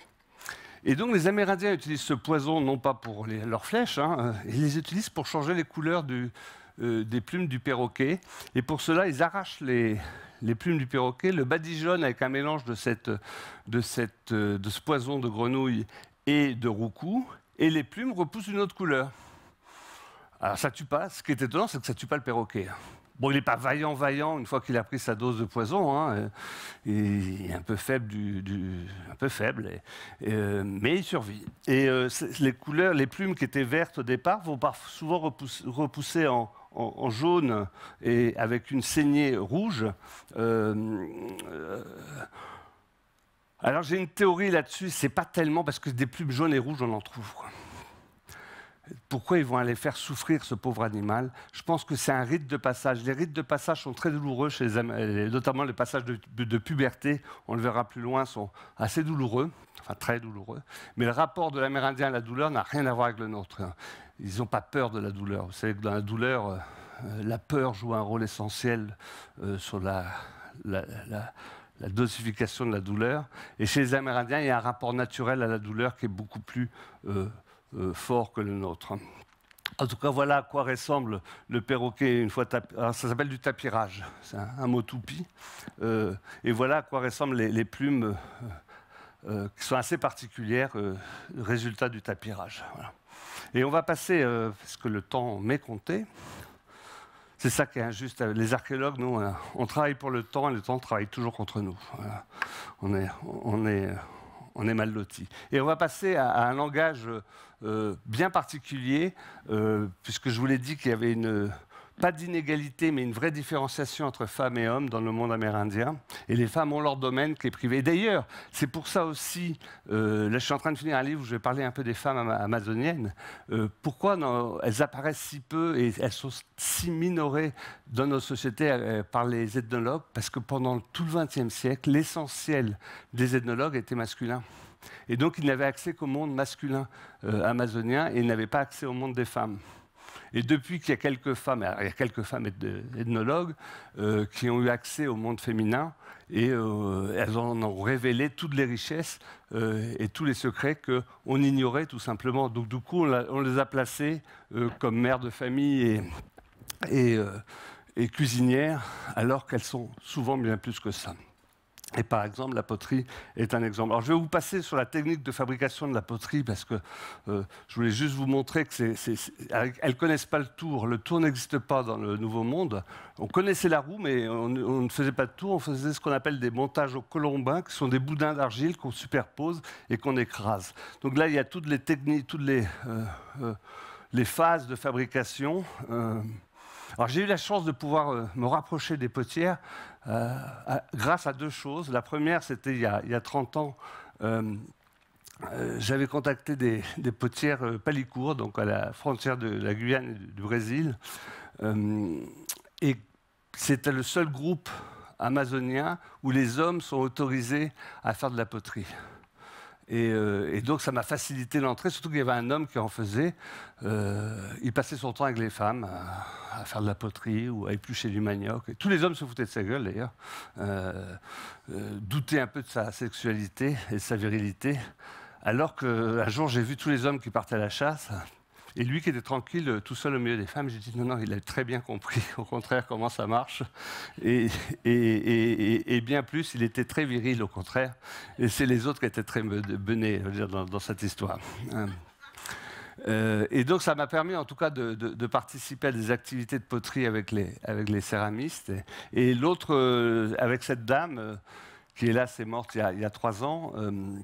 Et donc les Amérindiens utilisent ce poison non pas pour leurs flèches, hein, euh, ils les utilisent pour changer les couleurs euh, des plumes du perroquet. Et pour cela, ils arrachent les, plumes du perroquet, le badigeonnent avec un mélange de, cette, de, euh, de ce poison de grenouille et de roucou, et les plumes repoussent une autre couleur. Alors ça tue pas. Ce qui est étonnant, c'est que ça tue pas le perroquet. Bon, il n'est pas vaillant, vaillant une fois qu'il a pris sa dose de poison. Hein. Euh, il est un peu faible, un peu faible euh, mais il survit. Et euh, les couleurs, les plumes qui étaient vertes au départ vont souvent repousser, en, jaune et avec une saignée rouge. alors j'ai une théorie là-dessus. C'est pas tellement parce que des plumes jaunes et rouges, on en trouve pourquoi ils vont aller faire souffrir ce pauvre animal Je pense que c'est un rite de passage. Les rites de passage sont très douloureux, chez les, euh, notamment les passages de, puberté, on le verra plus loin, sont assez douloureux, enfin très douloureux. Mais le rapport de l'Amérindien à la douleur n'a rien à voir avec le nôtre. Hein. Ils n'ont pas peur de la douleur. Vous savez que dans la douleur, euh, la peur joue un rôle essentiel euh, sur la, la, dosification de la douleur. Et chez les Amérindiens, il y a un rapport naturel à la douleur qui est beaucoup plus euh, fort que le nôtre. En tout cas, voilà à quoi ressemble le perroquet une fois ah, ça s'appelle du tapirage, c'est un, mot toupie. Euh, et voilà à quoi ressemblent les, plumes euh, qui sont assez particulières, résultat du tapirage. Et on va passer, parce que le temps m'est compté, c'est ça qui est injuste. Les archéologues, nous, on, travaille pour le temps et le temps travaille toujours contre nous. On est on est mal loti. Et on va passer à, un langage euh, bien particulier, euh, puisque je vous l'ai dit qu'il y avait une pas d'inégalité, mais une vraie différenciation entre femmes et hommes dans le monde amérindien. Et les femmes ont leur domaine qui est privé. D'ailleurs, c'est pour ça aussi, euh, là je suis en train de finir un livre où je vais parler un peu des femmes amazoniennes. Euh, pourquoi elles apparaissent si peu et elles sont si minorées dans nos sociétés euh, par les ethnologues Parce que pendant tout le XXe siècle, l'essentiel des ethnologues était masculin. Et donc, ils n'avaient accès qu'au monde masculin amazonien et ils n'avaient pas accès au monde des femmes. Et depuis qu'il y a quelques femmes, il y a quelques femmes ethnologues euh, qui ont eu accès au monde féminin et euh, elles en ont révélé toutes les richesses euh, et tous les secrets qu'on ignorait tout simplement. Donc du coup, on, les a placées comme mères de famille et cuisinières, alors qu'elles sont souvent bien plus que ça. Et par exemple, la poterie est un exemple. Alors, je vais vous passer sur la technique de fabrication de la poterie parce que euh, je voulais juste vous montrer que c'est, connaissent pas le tour. Le tour n'existe pas dans le Nouveau Monde. On connaissait la roue, mais on, ne faisait pas de tour. On faisait ce qu'on appelle des montages au colombin, qui sont des boudins d'argile qu'on superpose et qu'on écrase. Donc là, il y a toutes les techniques, toutes les euh, euh, phases de fabrication j'ai eu la chance de pouvoir euh, me rapprocher des potières euh, grâce à deux choses. La première, c'était il, y a 30 ans. Euh, j'avais contacté des, potières palicourt, donc à la frontière de la Guyane et du, du Brésil. et c'était le seul groupe amazonien où les hommes sont autorisés à faire de la poterie. Euh, et, donc, ça m'a facilité l'entrée, surtout qu'il y avait un homme qui en faisait. Euh, il passait son temps avec les femmes à, faire de la poterie ou à éplucher du manioc. tous les hommes se foutaient de sa gueule, d'ailleurs. Euh, doutaient un peu de sa sexualité et de sa virilité. Alors qu'un jour, j'ai vu tous les hommes qui partaient à la chasse et lui qui était tranquille, euh, tout seul au milieu des femmes, j'ai dit non, non, il a très bien compris, au contraire, comment ça marche. Et, bien plus, il était très viril, au contraire. Et c'est les autres qui étaient très benés dans, cette histoire. Hein. Euh, et donc ça m'a permis en tout cas de, participer à des activités de poterie avec les, avec les céramistes. Et, l'autre, euh, avec cette dame, qui est là, c'est morte il y, a, il y a, trois ans,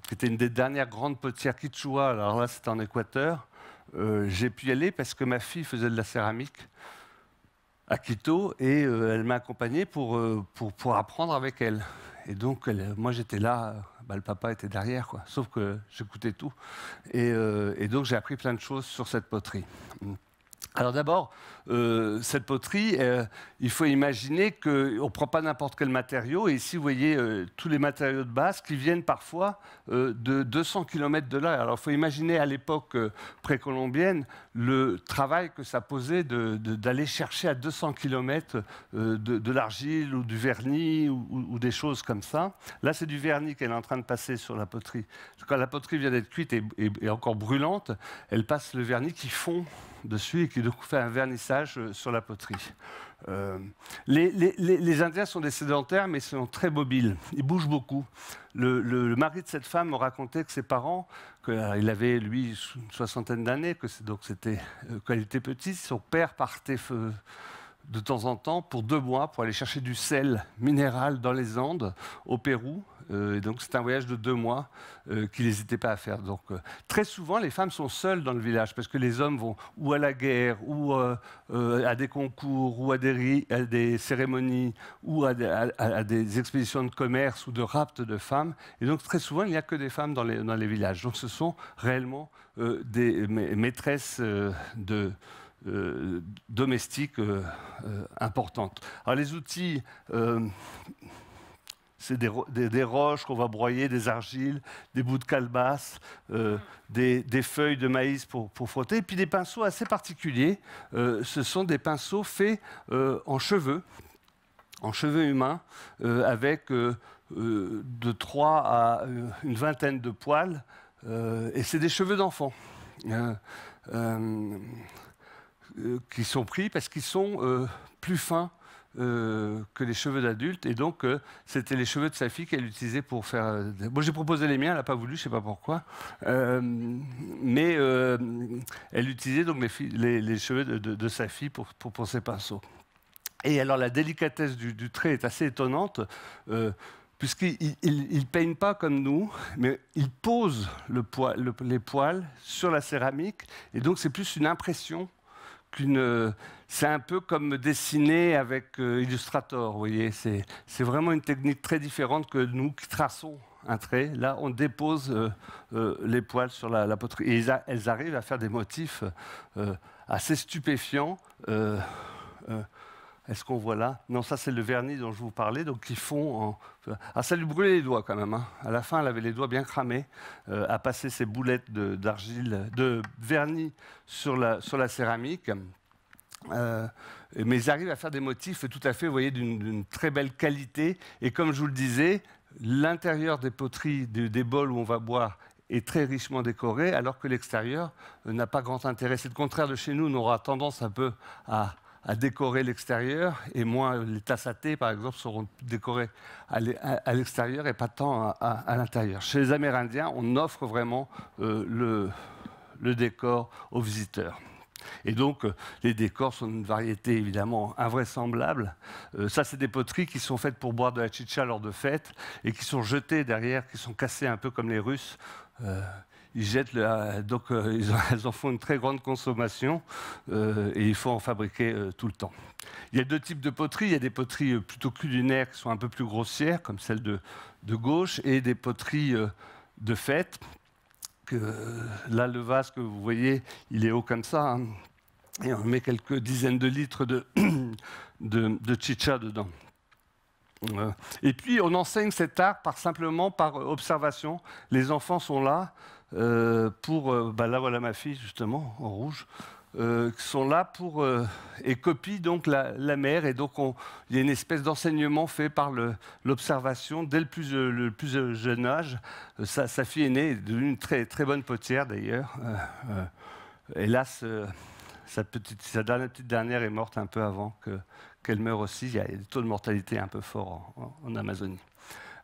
qui était une des dernières grandes potières quichua, alors là c'était en Équateur, euh, j'ai pu y aller parce que ma fille faisait de la céramique à Quito et euh, elle m'a accompagné pour, euh, pour, pour, apprendre avec elle. Et donc, moi, j'étais là, bah, le papa était derrière, quoi. sauf que j'écoutais tout. et donc, j'ai appris plein de choses sur cette poterie. Mm. Alors d'abord, euh, cette poterie, euh, il faut imaginer qu'on ne prend pas n'importe quel matériau. Et ici, vous voyez euh, tous les matériaux de base qui viennent parfois de 200 km de là. Alors il faut imaginer à l'époque précolombienne le travail que ça posait d'aller chercher à 200 km de, l'argile ou du vernis ou, des choses comme ça. Là, c'est du vernis qu'elle est en train de passer sur la poterie. Quand la poterie vient d'être cuite et encore brûlante, elle passe le vernis qui fond dessus et qui du coup fait un vernissage euh, sur la poterie. Euh, les, Indiens sont des sédentaires, mais sont très mobiles. Ils bougent beaucoup. Le, mari de cette femme me racontait que ses parents, que, euh, il avait lui une soixantaine d'années, que donc c'était quand il était petit, son père partait de temps en temps pour deux mois pour aller chercher du sel minéral dans les Andes, au Pérou, euh, donc c'est un voyage de deux mois euh, qu'ils n'hésitaient pas à faire. Donc euh, très souvent, les femmes sont seules dans le village parce que les hommes vont ou à la guerre, ou à des concours, ou à des, à des cérémonies, ou à des, à, expéditions de commerce ou de raptes de femmes. Et donc très souvent, il n'y a que des femmes dans les, dans les villages. Donc ce sont réellement des maîtresses de, domestiques importantes. Alors les outils c'est des, roches qu'on va broyer, des argiles, des bouts de calebasse, euh, mm. des, feuilles de maïs pour, frotter, et puis des pinceaux assez particuliers. Euh, ce sont des pinceaux faits euh, en cheveux, en cheveux humains, avec de 3 à une vingtaine de poils, et c'est des cheveux d'enfants. qui sont pris parce qu'ils sont plus fins euh, que les cheveux d'adulte. Et donc, euh, c'était les cheveux de sa fille qu'elle utilisait pour faire. Moi, euh, j'ai proposé les miens, elle n'a pas voulu, je ne sais pas pourquoi. mais elle utilisait donc les, cheveux de, sa fille pour, pour, ses pinceaux. Et alors, la délicatesse du, trait est assez étonnante. Puisqu'il ne peigne pas comme nous, mais il pose le les poils sur la céramique, et donc c'est plus une impression c'est un peu comme dessiner avec euh, Illustrator, vous voyez. C'est vraiment une technique très différente que nous qui traçons un trait. Là, on dépose euh, euh, les poils sur la, poterie. Et elles arrivent à faire des motifs assez stupéfiants. Est-ce qu'on voit là Non, ça c'est le vernis dont je vous parlais, donc ils font ah, ça lui brûlait les doigts quand même. Hein. À la fin, elle avait les doigts bien cramés euh, à passer ses boulettes d'argile, de, vernis sur la, sur la céramique. Euh, mais ils arrivent à faire des motifs tout à fait, vous voyez, d'une très belle qualité. Et comme je vous le disais, l'intérieur des poteries, des, des bols où on va boire est très richement décoré, alors que l'extérieur euh, n'a pas grand intérêt. C'est le contraire de chez nous, on aura tendance un peu à, à décorer l'extérieur, et moins les tasses à thé, par exemple, seront décorées à l'extérieur et pas tant à, l'intérieur. Chez les Amérindiens, on offre vraiment euh, le, le décor aux visiteurs. Et donc, euh, les décors sont une variété évidemment invraisemblable. Euh, ça, c'est des poteries qui sont faites pour boire de la chicha lors de fêtes et qui sont jetées derrière, qui sont cassées un peu comme les Russes ils jettent euh, donc en, euh, en font une très grande consommation euh, et il faut en fabriquer tout le temps. Il y a deux types de poteries. Il y a des poteries plutôt culinaires qui sont un peu plus grossières, comme celle de, de gauche, et des poteries de fête. Que, là, le vase que vous voyez, il est haut comme ça. Hein, et on met quelques dizaines de litres de, de, de chicha dedans. Et puis, on enseigne cet art par simplement par observation. Les enfants sont là, euh, pour, euh, bah là voilà ma fille justement, en rouge, qui euh, sont là pour et copient donc la, la mer. Et donc il y a une espèce d'enseignement fait par l'observation dès le plus, jeune âge. Sa, sa, fille aînée est devenue une très, très bonne potière d'ailleurs. hélas, sa, petite, sa dernière, petite dernière est morte un peu avant qu'elle meure aussi. Il y a des taux de mortalité un peu forts en Amazonie.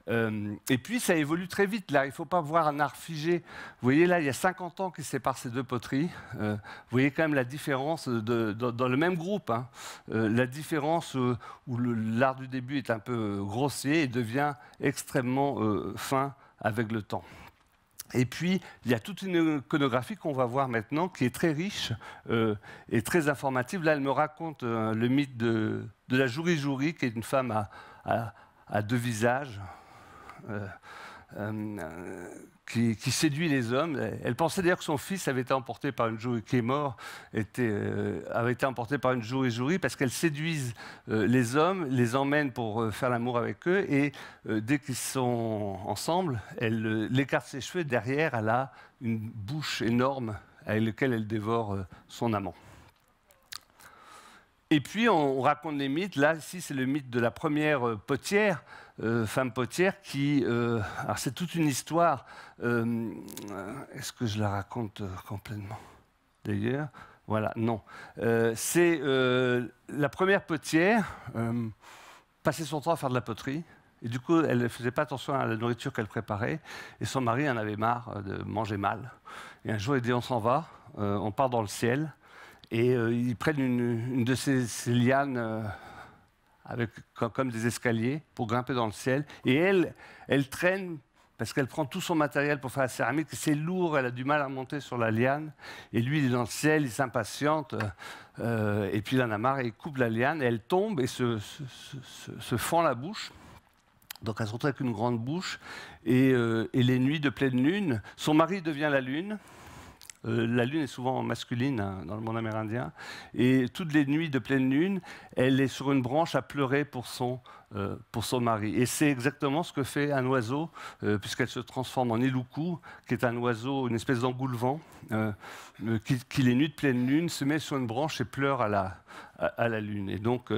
Euh, et puis, ça évolue très vite. Là, il ne faut pas voir un art figé. Vous voyez, là, il y a 50 ans qui séparent ces deux poteries. Euh, vous voyez quand même la différence dans le même groupe. Hein. Euh, la différence où l'art du début est un peu grossier et devient extrêmement fin avec le temps. Et puis, il y a toute une iconographie qu'on va voir maintenant qui est très riche et très informative. Là, elle me raconte le mythe de, la Jouri Jouri, qui est une femme à deux visages, euh, euh, qui, séduit les hommes. Elle pensait d'ailleurs que son fils avait été emporté par une joue qui est mort, euh, avait été emporté par une joue jury parce qu'elle séduise les hommes, les emmène pour faire l'amour avec eux et dès qu'ils sont ensemble, elle l'écarte ses cheveux. Derrière, elle a une bouche énorme avec laquelle elle dévore son amant. Et puis on raconte les mythes. Là, ici, c'est le mythe de la première potière. Euh, femme potière qui... Euh, alors c'est toute une histoire. Euh, est-ce que je la raconte complètement D'ailleurs, voilà, non. c'est la première potière passait son temps à faire de la poterie. Et du coup, elle ne faisait pas attention à la nourriture qu'elle préparait. Et son mari en avait marre de manger mal. Et un jour, il dit, on s'en va, on part dans le ciel. Et ils prennent une, de ces lianes comme, des escaliers pour grimper dans le ciel. Et elle, elle traîne parce qu'elle prend tout son matériel pour faire la céramique. C'est lourd, elle a du mal à monter sur la liane. Et lui, il est dans le ciel, il s'impatiente. Euh, euh, et puis il en a marre, et il coupe la liane, elle tombe et se, fend la bouche. Donc elle se retrouve avec une grande bouche. et euh, les nuits de pleine lune, son mari devient la lune. Euh, la lune est souvent masculine hein, dans le monde amérindien. Et toutes les nuits de pleine lune, elle est sur une branche à pleurer pour son, euh, pour son mari. Et c'est exactement ce que fait un oiseau, euh, puisqu'elle se transforme en iluku, qui est un oiseau, une espèce d'engoulevent, qui, les nuits de pleine lune se met sur une branche et pleure à la, la lune. Et donc,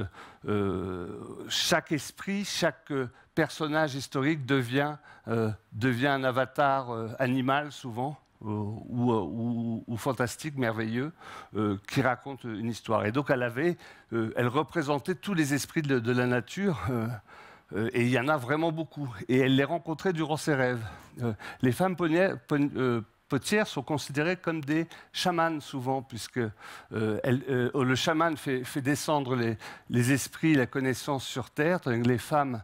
chaque esprit, chaque personnage historique devient un avatar animal souvent. Euh, euh, ou, fantastique, merveilleux, euh, qui raconte une histoire. Et donc elle avait, elle représentait tous les esprits de, la nature. et il y en a vraiment beaucoup. Et elle les rencontrait durant ses rêves. les femmes potières sont considérées comme des chamans souvent, puisque le chaman fait, descendre les, esprits, la connaissance sur Terre, tandis les femmes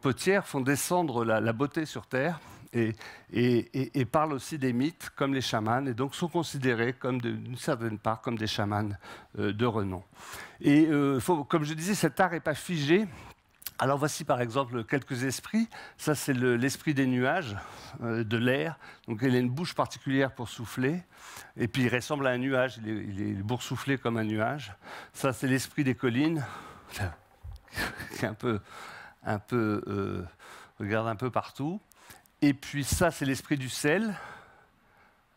potières font descendre la beauté sur Terre et, parlent aussi des mythes comme les chamans, et donc sont considérés comme d'une certaine part comme des chamans euh, de renom. Et euh, comme je disais, cet art n'est pas figé. Alors voici par exemple quelques esprits. Ça c'est l'esprit des nuages, euh, de l'air. Donc il a une bouche particulière pour souffler. Et puis il ressemble à un nuage, il est, il boursouflé comme un nuage. Ça c'est l'esprit des collines, qui est un peu, un peu, regarde un peu partout. Et puis ça, c'est l'esprit du sel.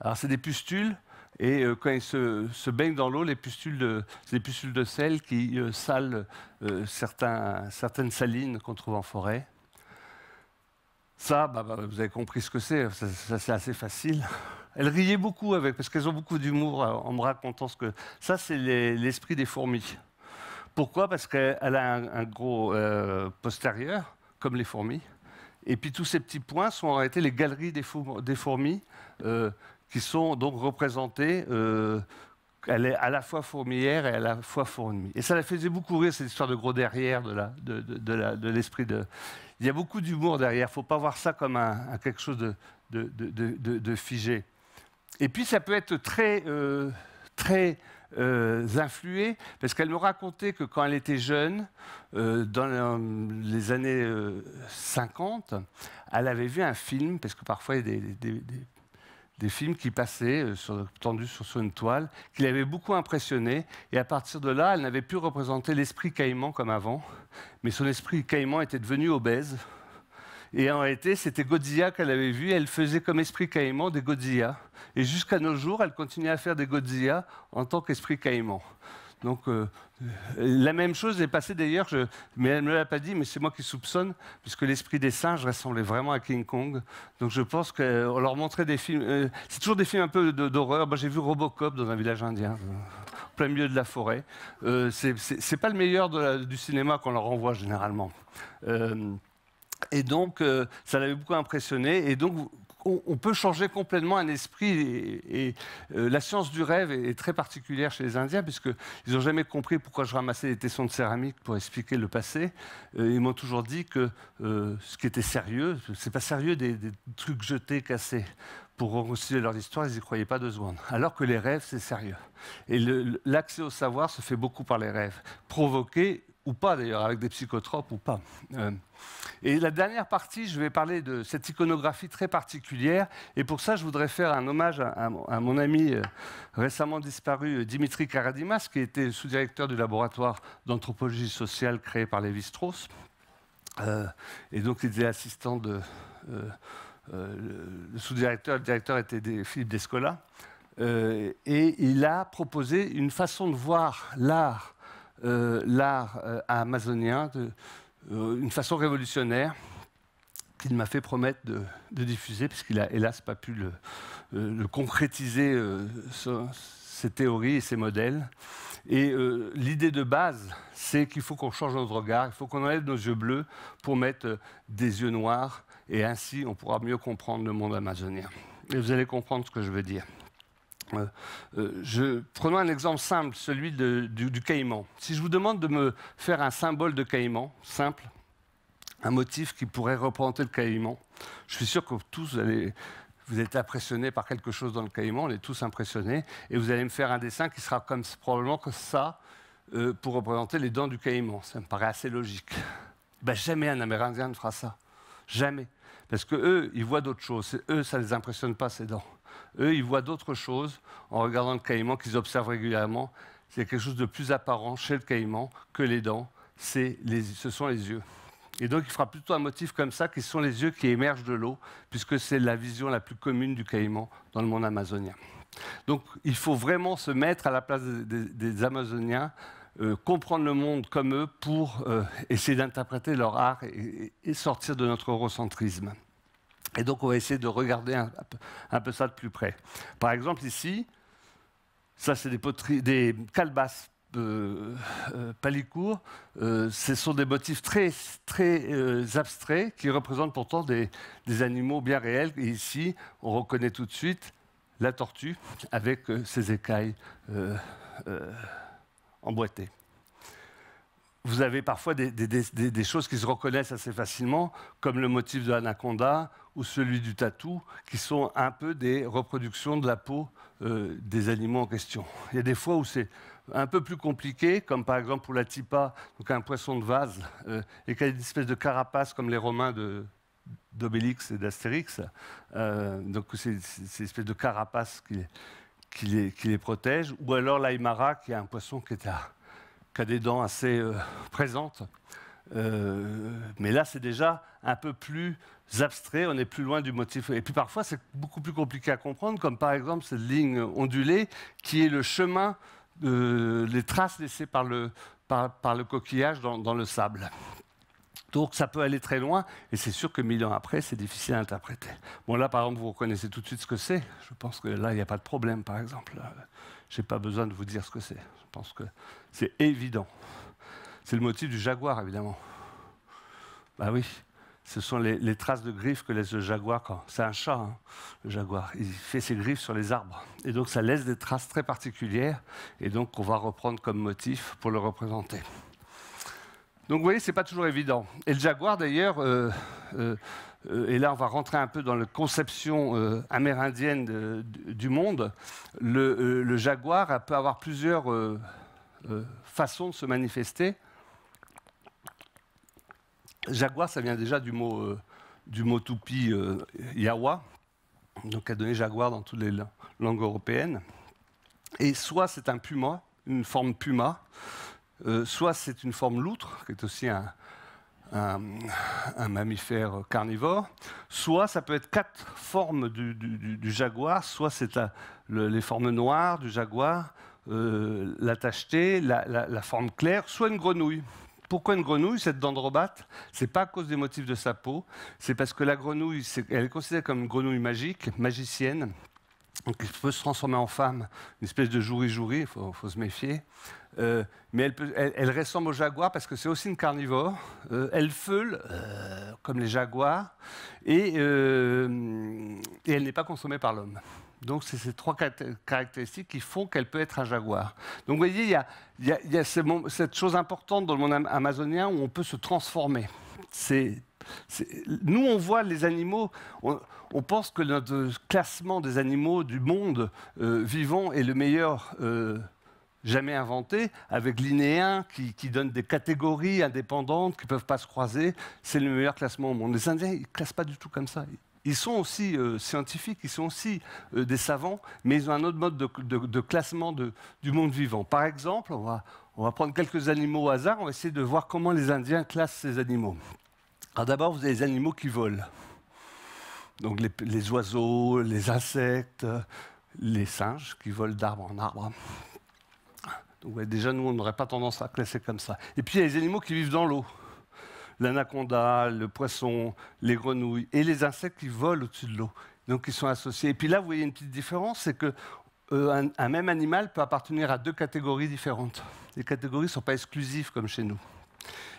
Alors c'est des pustules, et euh, quand ils se, baignent dans l'eau, les pustules de, c'est des pustules de sel qui euh, salent euh, certaines salines qu'on trouve en forêt. Ça, bah, bah, vous avez compris ce que c'est, ça, c'est assez facile. Elles riaient beaucoup avec, parce qu'elles ont beaucoup d'humour en me racontant ce que... Ça, c'est l'esprit des fourmis. Pourquoi Parce qu'elle a un gros postérieur, comme les fourmis. Et puis tous ces petits points sont en réalité les galeries des, fourmis euh, qui sont donc représentées. Euh, elle est à la fois fourmière et à la fois fourmi. Et ça la faisait beaucoup rire, cette histoire de gros derrière de, de, l'esprit de... Il y a beaucoup d'humour derrière, il ne faut pas voir ça comme un, quelque chose de, figé. Et puis ça peut être très, euh, très euh, parce qu'elle me racontait que quand elle était jeune, euh, dans les années 50, euh, elle avait vu un film, parce que parfois il y a des, films qui passaient euh, sur, tendus sur, une toile, qui l'avait beaucoup impressionnée, et à partir de là, elle n'avait plus représenté l'esprit caïman comme avant, mais son esprit caïman était devenu obèse. Et en été, c'était Godzilla qu'elle avait vu. Elle faisait comme esprit caïman des Godzilla. Et jusqu'à nos jours, elle continue à faire des Godzilla en tant qu'esprit caïman. Donc, euh, la même chose est passée d'ailleurs, mais elle ne me l'a pas dit, mais c'est moi qui soupçonne, puisque l'esprit des singes ressemblait vraiment à King Kong. Donc, je pense qu'on euh, leur montrait des films. Euh, c'est toujours des films un peu d'horreur. Moi, j'ai vu Robocop dans un village indien, en plein milieu de la forêt. Ce euh, c'est pas le meilleur du cinéma qu'on leur envoie généralement. Et donc, euh, ça l'avait beaucoup impressionné. Et donc, on, peut changer complètement un esprit. Et, euh, la science du rêve est, très particulière chez les Indiens, puisqu'ils n'ont jamais compris pourquoi je ramassais des tessons de céramique pour expliquer le passé. Euh, ils m'ont toujours dit que ce qui était sérieux, c'est pas sérieux des, des, trucs jetés, cassés. Pour reconstituer leur histoire, ils n'y croyaient pas deux secondes. Alors que les rêves, c'est sérieux. Et l'accès au savoir se fait beaucoup par les rêves. Provoquer ou pas d'ailleurs, avec des psychotropes ou pas. Euh, et la dernière partie, je vais parler de cette iconographie très particulière, et pour ça, je voudrais faire un hommage à, mon ami euh, récemment disparu, euh, Dimitri Karadimas, qui était sous-directeur du laboratoire d'anthropologie sociale créé par Lévi-Strauss, et donc il était assistant de... le sous-directeur, le directeur était Philippe Descola, et il a proposé une façon de voir l'art euh, l'art euh, amazonien d'une euh, façon révolutionnaire qu'il m'a fait promettre de, diffuser, puisqu'il a hélas pas pu le, concrétiser, ses théories et ses modèles. Et l'idée de base, c'est qu'il faut qu'on change notre regard, il faut qu'on enlève nos yeux bleus pour mettre des yeux noirs, et ainsi on pourra mieux comprendre le monde amazonien. Et vous allez comprendre ce que je veux dire. Euh, euh, prenons un exemple simple, celui du, caïman. Si je vous demande de me faire un symbole de caïman, simple, un motif qui pourrait représenter le caïman, je suis sûr que tous vous, allez, vous êtes impressionnés par quelque chose dans le caïman, on est tous impressionnés, et vous allez me faire un dessin qui sera comme, probablement comme ça euh, pour représenter les dents du caïman. Ça me paraît assez logique. Ben, jamais un Amérindien ne fera ça. Jamais. Parce que eux, ils voient d'autres choses. Eux, ça ne les impressionne pas, ces dents. Eux, ils voient d'autres choses en regardant le caïman qu'ils observent régulièrement. C'est quelque chose de plus apparent chez le caïman que les dents, c'est les, ce sont les yeux. Et donc, il fera plutôt un motif comme ça, qui sont les yeux qui émergent de l'eau, puisque c'est la vision la plus commune du caïman dans le monde amazonien. Donc, il faut vraiment se mettre à la place des, Amazoniens, euh, comprendre le monde comme eux pour euh, essayer d'interpréter leur art et sortir de notre eurocentrisme. Et donc, on va essayer de regarder un, peu ça de plus près. Par exemple, ici, ça, c'est des, des calebasses euh, euh, euh, ce sont des motifs très, abstraits qui représentent pourtant des, animaux bien réels. Et ici, on reconnaît tout de suite la tortue avec ses écailles emboîtées. Vous avez parfois des, choses qui se reconnaissent assez facilement, comme le motif de l'anaconda ou celui du tatou, qui sont un peu des reproductions de la peau euh, des animaux en question. Il y a des fois où c'est un peu plus compliqué, comme par exemple pour la tipa, donc un poisson de vase, euh, et qui a une espèce de carapace comme les Romains de, d'Obélix et d'Astérix. Euh, donc c'est, une espèce de carapace qui, les, protège. Ou alors l'aïmara, qui est un poisson qui, a des dents assez présentes. mais là, c'est déjà un peu plus abstraits, on est plus loin du motif. Et puis parfois, c'est beaucoup plus compliqué à comprendre, comme par exemple cette ligne ondulée qui est le chemin, de euh, les traces laissées par le, par, le coquillage dans, le sable. Donc ça peut aller très loin, et c'est sûr que mille ans après, c'est difficile à interpréter. Bon là, par exemple, vous reconnaissez tout de suite ce que c'est. Je pense que là, il n'y a pas de problème, par exemple. Euh, Je n'ai pas besoin de vous dire ce que c'est. Je pense que c'est évident. C'est le motif du jaguar, évidemment. Bah oui, ce sont les, traces de griffes que laisse le jaguar C'est un chat, hein, le jaguar. Il fait ses griffes sur les arbres. Et donc, ça laisse des traces très particulières, et donc on va reprendre comme motif pour le représenter. Donc, vous voyez, ce n'est pas toujours évident. Et le jaguar, d'ailleurs, euh, euh, et là on va rentrer un peu dans la conception euh, amérindienne du monde, le, jaguar peut avoir plusieurs façons de se manifester. Jaguar, ça vient déjà du mot, euh, du mot toupie euh, Yawa, donc a donné jaguar dans toutes les langues européennes. Et soit c'est un puma, une forme puma, euh, soit c'est une forme loutre, qui est aussi un, mammifère carnivore, soit ça peut être quatre formes du, jaguar, soit c'est les formes noires du jaguar, la tachetée, la forme claire, soit une grenouille. Pourquoi une grenouille, cette dendrobate C'est pas à cause des motifs de sa peau, c'est parce que la grenouille, elle est considérée comme une grenouille magique, magicienne, donc elle peut se transformer en femme, une espèce de jouri-jouri, il faut, se méfier. Euh, mais elle, ressemble au jaguar parce que c'est aussi une carnivore. Euh, elle feule euh, comme les jaguars et elle n'est pas consommée par l'homme. Donc, c'est ces trois caractéristiques qui font qu'elle peut être un jaguar. Donc, vous voyez, il y a, cette chose importante dans le monde amazonien où on peut se transformer. C'est nous, on voit les animaux, on, pense que notre classement des animaux du monde euh, vivant est le meilleur euh, jamais inventé, avec l'inéen qui, qui, donne des catégories indépendantes qui ne peuvent pas se croiser. C'est le meilleur classement au monde. Les Indiens, ils ne classent pas du tout comme ça. Ils sont aussi euh, scientifiques, ils sont aussi euh, des savants, mais ils ont un autre mode de, classement du monde vivant. Par exemple, on va, prendre quelques animaux au hasard, on va essayer de voir comment les Indiens classent ces animaux. Alors d'abord, vous avez les animaux qui volent. Donc les, oiseaux, les insectes, les singes qui volent d'arbre en arbre. Donc, déjà, nous, on n'aurait pas tendance à classer comme ça. Et puis, il y a les animaux qui vivent dans l'eau l'anaconda, le poisson, les grenouilles et les insectes qui volent au-dessus de l'eau. Donc ils sont associés. Et puis là, vous voyez une petite différence, c'est qu'un euh, même animal peut appartenir à deux catégories différentes. Les catégories ne sont pas exclusives comme chez nous.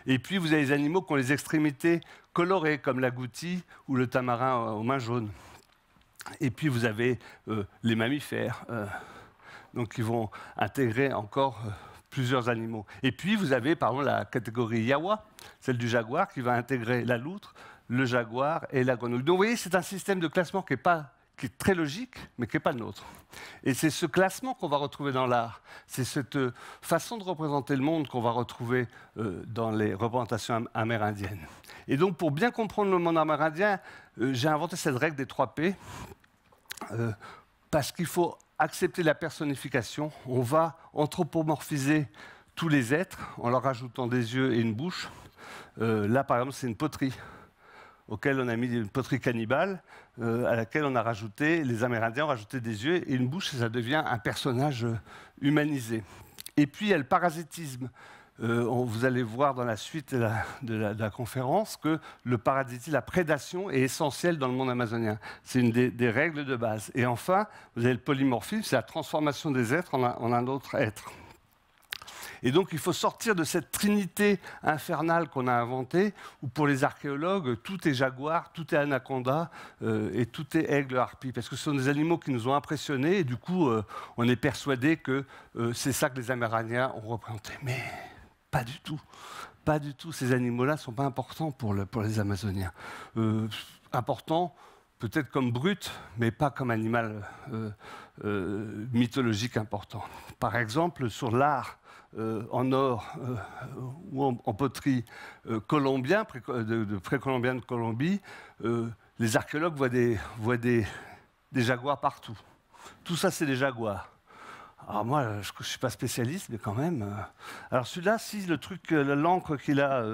Et puis vous avez les animaux qui ont les extrémités colorées, comme la goutille ou le tamarin euh, aux mains jaunes. Et puis vous avez euh, les mammifères, donc qui vont intégrer encore plusieurs animaux. Et puis, vous avez, par exemple, la catégorie Yawa, celle du jaguar, qui va intégrer la loutre, le jaguar et la grenouille. Donc, vous voyez, c'est un système de classement qui est, pas, qui est très logique, mais qui n'est pas le nôtre. Et c'est ce classement qu'on va retrouver dans l'art. C'est cette euh, façon de représenter le monde qu'on va retrouver euh, dans les représentations amérindiennes. Et donc, pour bien comprendre le monde amérindien, euh, j'ai inventé cette règle des 3 P. parce qu'il faut accepter la personnification, on va anthropomorphiser tous les êtres en leur ajoutant des yeux et une bouche. Euh, là, par exemple, c'est une poterie auquel on a mis une poterie cannibale, euh, à laquelle on a rajouté, les Amérindiens ont rajouté des yeux et une bouche, et ça devient un personnage euh, humanisé. Et puis, il y a le parasitisme. Euh, vous allez voir dans la suite de la, conférence que le paradis, la prédation est essentielle dans le monde amazonien. C'est une des, règles de base. Et enfin, vous avez le polymorphisme, c'est la transformation des êtres en un, autre être. Et donc il faut sortir de cette trinité infernale qu'on a inventée, où pour les archéologues, tout est jaguar, tout est anaconda euh, et tout est aigle harpie, parce que ce sont des animaux qui nous ont impressionnés, et du coup euh, on est persuadé que c'est ça que les Amérindiens ont représenté. Mais pas du tout. Pas du tout. Ces animaux-là ne sont pas importants pour, les Amazoniens. Euh, importants, peut-être comme brut, mais pas comme animal euh, euh, mythologique important. Par exemple, sur l'art en or ou en, poterie colombien, de, précolombien de Colombie, les archéologues voient des jaguars partout. Tout ça, c'est des jaguars. Alors ah, moi, euh, je ne suis pas spécialiste, mais quand même. Euh. Alors celui-là, si le truc, euh, l'encre qu'il a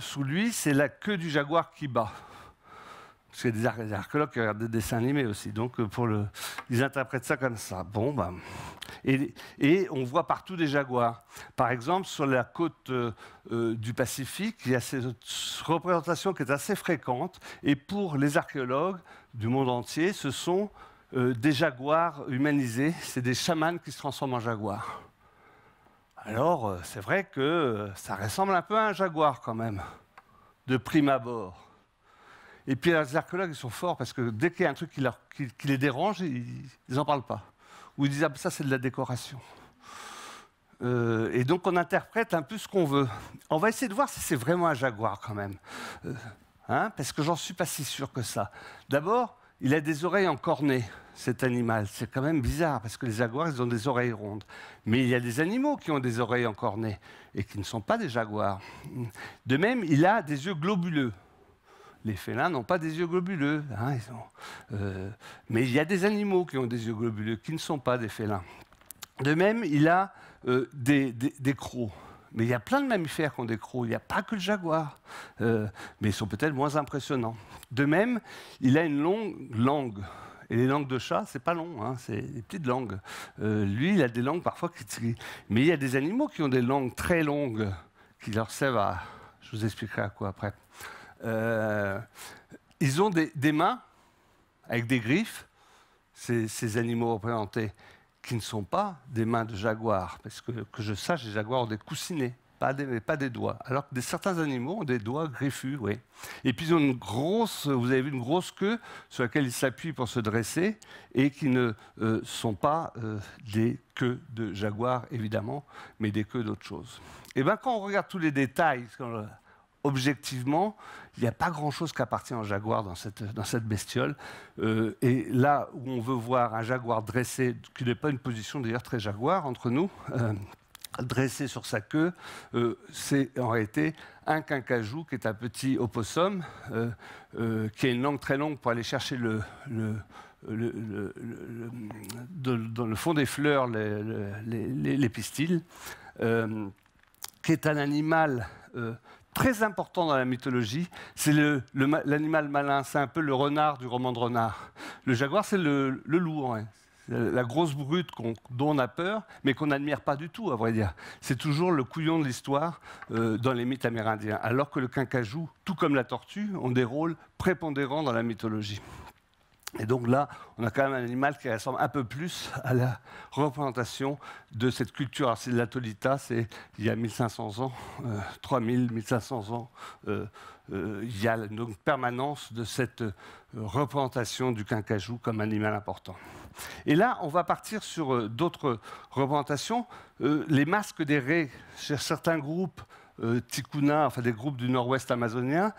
sous lui, c'est la queue du jaguar qui bat. Parce qu'il y a des archéologues qui regardent des dessins animés aussi, donc pour le, ils interprètent ça comme ça. Bon, ben... et, on voit partout des jaguars. Par exemple, sur la côte du Pacifique, il y a cette représentation qui est assez fréquente. Et pour les archéologues du monde entier, ce sont euh, des jaguars humanisés, c'est des chamans qui se transforment en jaguars. Alors, euh, c'est vrai que euh, ça ressemble un peu à un jaguar quand même, de prime abord. Et puis les archéologues, ils sont forts parce que dès qu'il y a un truc qui, les dérange, ils n'en parlent pas. Ou ils disent ah, ça, c'est de la décoration. et donc on interprète un peu ce qu'on veut. On va essayer de voir si c'est vraiment un jaguar quand même. hein, parce que j'en suis pas si sûr que ça. D'abord, il a des oreilles en encornées cet animal. C'est quand même bizarre parce que les jaguars, ils ont des oreilles rondes. Mais il y a des animaux qui ont des oreilles nées et qui ne sont pas des jaguars. De même, il a des yeux globuleux. Les félins n'ont pas des yeux globuleux. Hein, euh, mais il y a des animaux qui ont des yeux globuleux, qui ne sont pas des félins. De même, il a euh, des, crocs. Mais il y a plein de mammifères qui ont des crocs. Il n'y a pas que le jaguar. Euh, mais ils sont peut-être moins impressionnants. De même, il a une longue langue. Et les langues de chat, c'est pas long, hein, c'est des petites langues. Euh, lui, il a des langues parfois qui... Mais il y a des animaux qui ont des langues très longues, qui leur servent à... Je vous expliquerai à quoi après. Euh, ils ont des, mains avec des griffes, ces, ces, animaux représentés, qui ne sont pas des mains de jaguar, parce que, que je sache, les jaguars ont des coussinets pas des, pas des doigts. Alors que certains animaux ont des doigts griffus, oui. Et puis ils ont une grosse, vous avez vu une grosse queue sur laquelle ils s'appuient pour se dresser et qui ne euh, sont pas euh, des queues de jaguar, évidemment, mais des queues d'autre chose. Et eh bien quand on regarde tous les détails, euh, objectivement, il n'y a pas grand-chose qui appartient au jaguar dans cette, dans cette bestiole. et là où on veut voir un jaguar dressé, qui n'est pas une position d'ailleurs très jaguar entre nous, dressé sur sa queue, euh, c'est en réalité un quincajou qui est un petit opossum euh, euh, qui a une langue très longue pour aller chercher le, dans le fond des fleurs les, pistils, qui est un animal très important dans la mythologie. C'est l'animal malin, c'est un peu le renard du roman de renard. Le jaguar, c'est le, loup la grosse brute dont on a peur, mais qu'on n'admire pas du tout, à vrai dire. C'est toujours le couillon de l'histoire euh, dans les mythes amérindiens, alors que le quincajou, tout comme la tortue, ont des rôles prépondérants dans la mythologie. Et donc là, on a quand même un animal qui ressemble un peu plus à la représentation de cette culture. Alors c'est de Tolita, c'est il y a 1500 ans, 3000, euh, 1500 ans. Euh, euh, il y a donc permanence de cette euh, représentation du quincajou comme animal important. Et là, on va partir sur euh, d'autres représentations. les masques des raies, chez certains groupes, Tikuna, enfin des groupes du nord-ouest amazonien,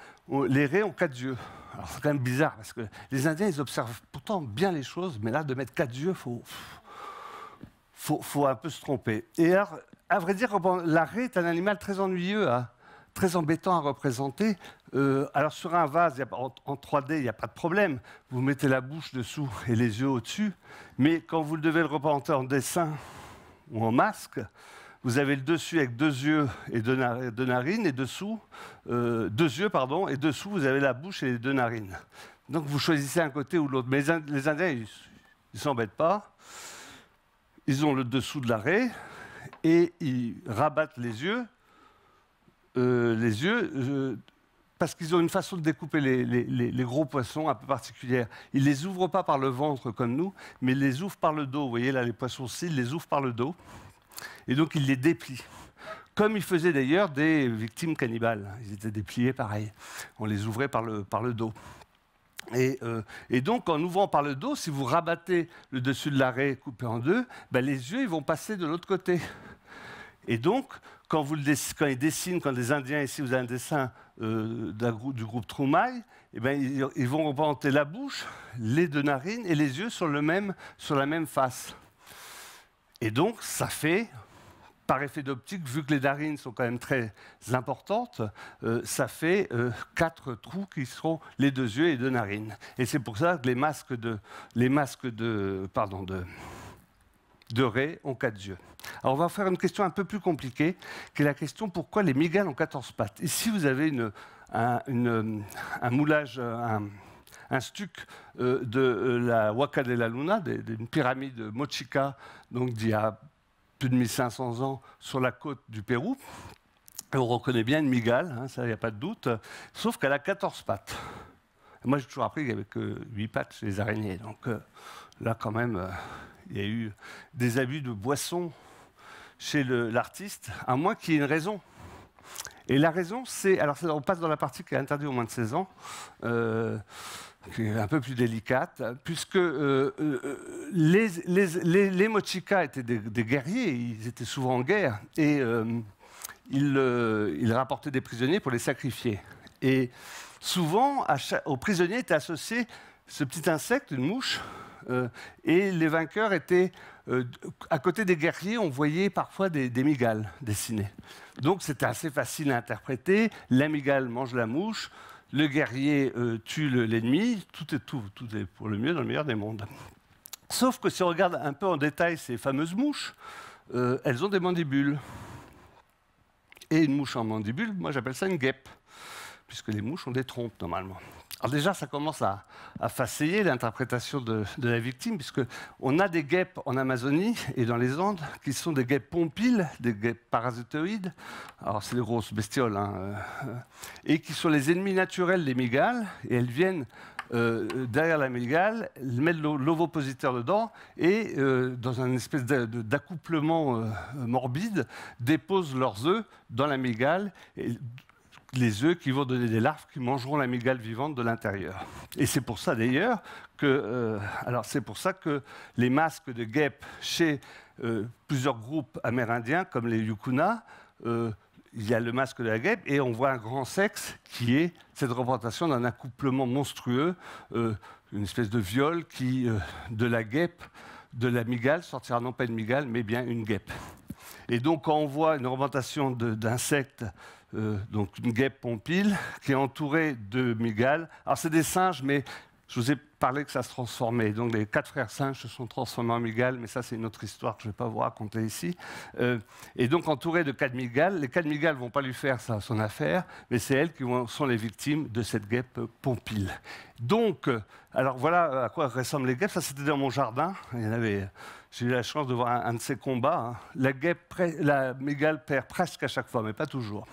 les raies ont quatre yeux. Alors c'est quand même bizarre parce que les Indiens, ils observent pourtant bien les choses, mais là, de mettre quatre yeux, faut, faut, un peu se tromper. Et alors, à vrai dire, la raie est un animal très ennuyeux à hein très embêtant à représenter. Euh, alors sur un vase, en, 3D, il n'y a pas de problème. Vous mettez la bouche dessous et les yeux au-dessus. Mais quand vous devez le représenter en dessin ou en masque, vous avez le dessus avec deux yeux et deux, narines, et dessous, euh, deux yeux, pardon, et dessous, vous avez la bouche et les deux narines. Donc vous choisissez un côté ou l'autre. Mais les, les Indiens, ils ne s'embêtent pas. Ils ont le dessous de l'arrêt et ils rabattent les yeux euh, les yeux euh, parce qu'ils ont une façon de découper les, gros poissons un peu particulière. Ils ne les ouvrent pas par le ventre comme nous, mais ils les ouvrent par le dos. Vous voyez là, les poissons ils les ouvrent par le dos. Et donc, ils les déplient. Comme ils faisaient d'ailleurs des victimes cannibales. Ils étaient dépliés pareil. On les ouvrait par le, par le dos. Et, euh, donc, en ouvrant par le dos, si vous rabattez le dessus de l'arrêt coupé en deux, ben les yeux ils vont passer de l'autre côté. Et donc, quand, vous le, quand ils dessinent, quand les Indiens ici, vous avez un dessin euh, du groupe Troumaille, eh bien, ils, vont représenter la bouche, les deux narines et les yeux sur, le même, sur la même face. Et donc, ça fait, par effet d'optique, vu que les narines sont quand même très importantes, euh, ça fait euh, quatre trous qui seront les deux yeux et les deux narines. Et c'est pour ça que les masques de, les masques de, pardon, de, de Ré ont quatre yeux. Alors on va faire une question un peu plus compliquée, qui est la question pourquoi les migales ont 14 pattes. Ici, vous avez une, un, une, un, moulage, un, stuc euh, de euh, la Huaca de la Luna, d'une pyramide mochica, donc d'il y a plus de 1500 ans, sur la côte du Pérou. on reconnaît bien une migale, hein, ça, il n'y a pas de doute, sauf qu'elle a 14 pattes. moi, j'ai toujours appris qu'il n'y avait que 8 pattes chez les araignées. Donc euh, là, quand même, il y a eu des abus de boissons chez l'artiste, à moins qu'il y ait une raison. Et la raison, c'est. Alors, on passe dans la partie qui est interdite aux moins de 16 ans, euh, qui est un peu plus délicate, puisque euh, euh, les, les, étaient des, guerriers, ils étaient souvent en guerre, et ils, rapportaient des prisonniers pour les sacrifier. Et souvent, aux prisonniers était associé ce petit insecte, une mouche, euh, et les vainqueurs étaient euh, à côté des guerriers, on voyait parfois des, des migales dessinées. Donc c'était assez facile à interpréter. La migale mange la mouche, le guerrier euh, tue l'ennemi, tout, est, tout, tout pour le mieux dans le meilleur des mondes. Sauf que si on regarde un peu en détail ces fameuses mouches, elles ont des mandibules. Et une mouche en mandibule, moi j'appelle ça une guêpe, puisque les mouches ont des trompes normalement. Alors déjà, ça commence à, à l'interprétation de, la victime, puisque on a des guêpes en Amazonie et dans les Andes qui sont des guêpes pompiles, des guêpes parasitoïdes. Alors c'est des grosses bestioles, hein, euh, et qui sont les ennemis naturels des migales. Et elles viennent euh, derrière la migale, elles mettent l'ovopositeur dedans et euh, dans un espèce d'accouplement morbide déposent leurs œufs dans la migale. Et les œufs qui vont donner des larves qui mangeront l'amygdale vivante de l'intérieur. Et c'est pour ça d'ailleurs que, euh, alors c'est pour ça que les masques de guêpe chez euh, plusieurs groupes amérindiens comme les Yukuna, euh, il y a le masque de la guêpe et on voit un grand sexe qui est cette représentation d'un accouplement monstrueux, une espèce de viol qui de la guêpe, de migale sortira non pas une mygale mais bien une guêpe. Et donc quand on voit une représentation d'insectes euh, donc une guêpe pompile, qui est entourée de migales. Alors c'est des singes, mais je vous ai parlé que ça se transformait. Donc les quatre frères singes se sont transformés en migales, mais ça c'est une autre histoire que je ne vais pas vous raconter ici. Euh, et donc entourée de quatre migales, les quatre migales ne vont pas lui faire ça, son affaire, mais c'est elles qui sont les victimes de cette guêpe pompile. Donc, euh, alors voilà à quoi ressemblent les guêpes. Ça c'était dans mon jardin, il y en avait j'ai eu la chance de voir un, de ces combats. Hein. La, guêpe, la mégale perd presque à chaque fois, mais pas toujours.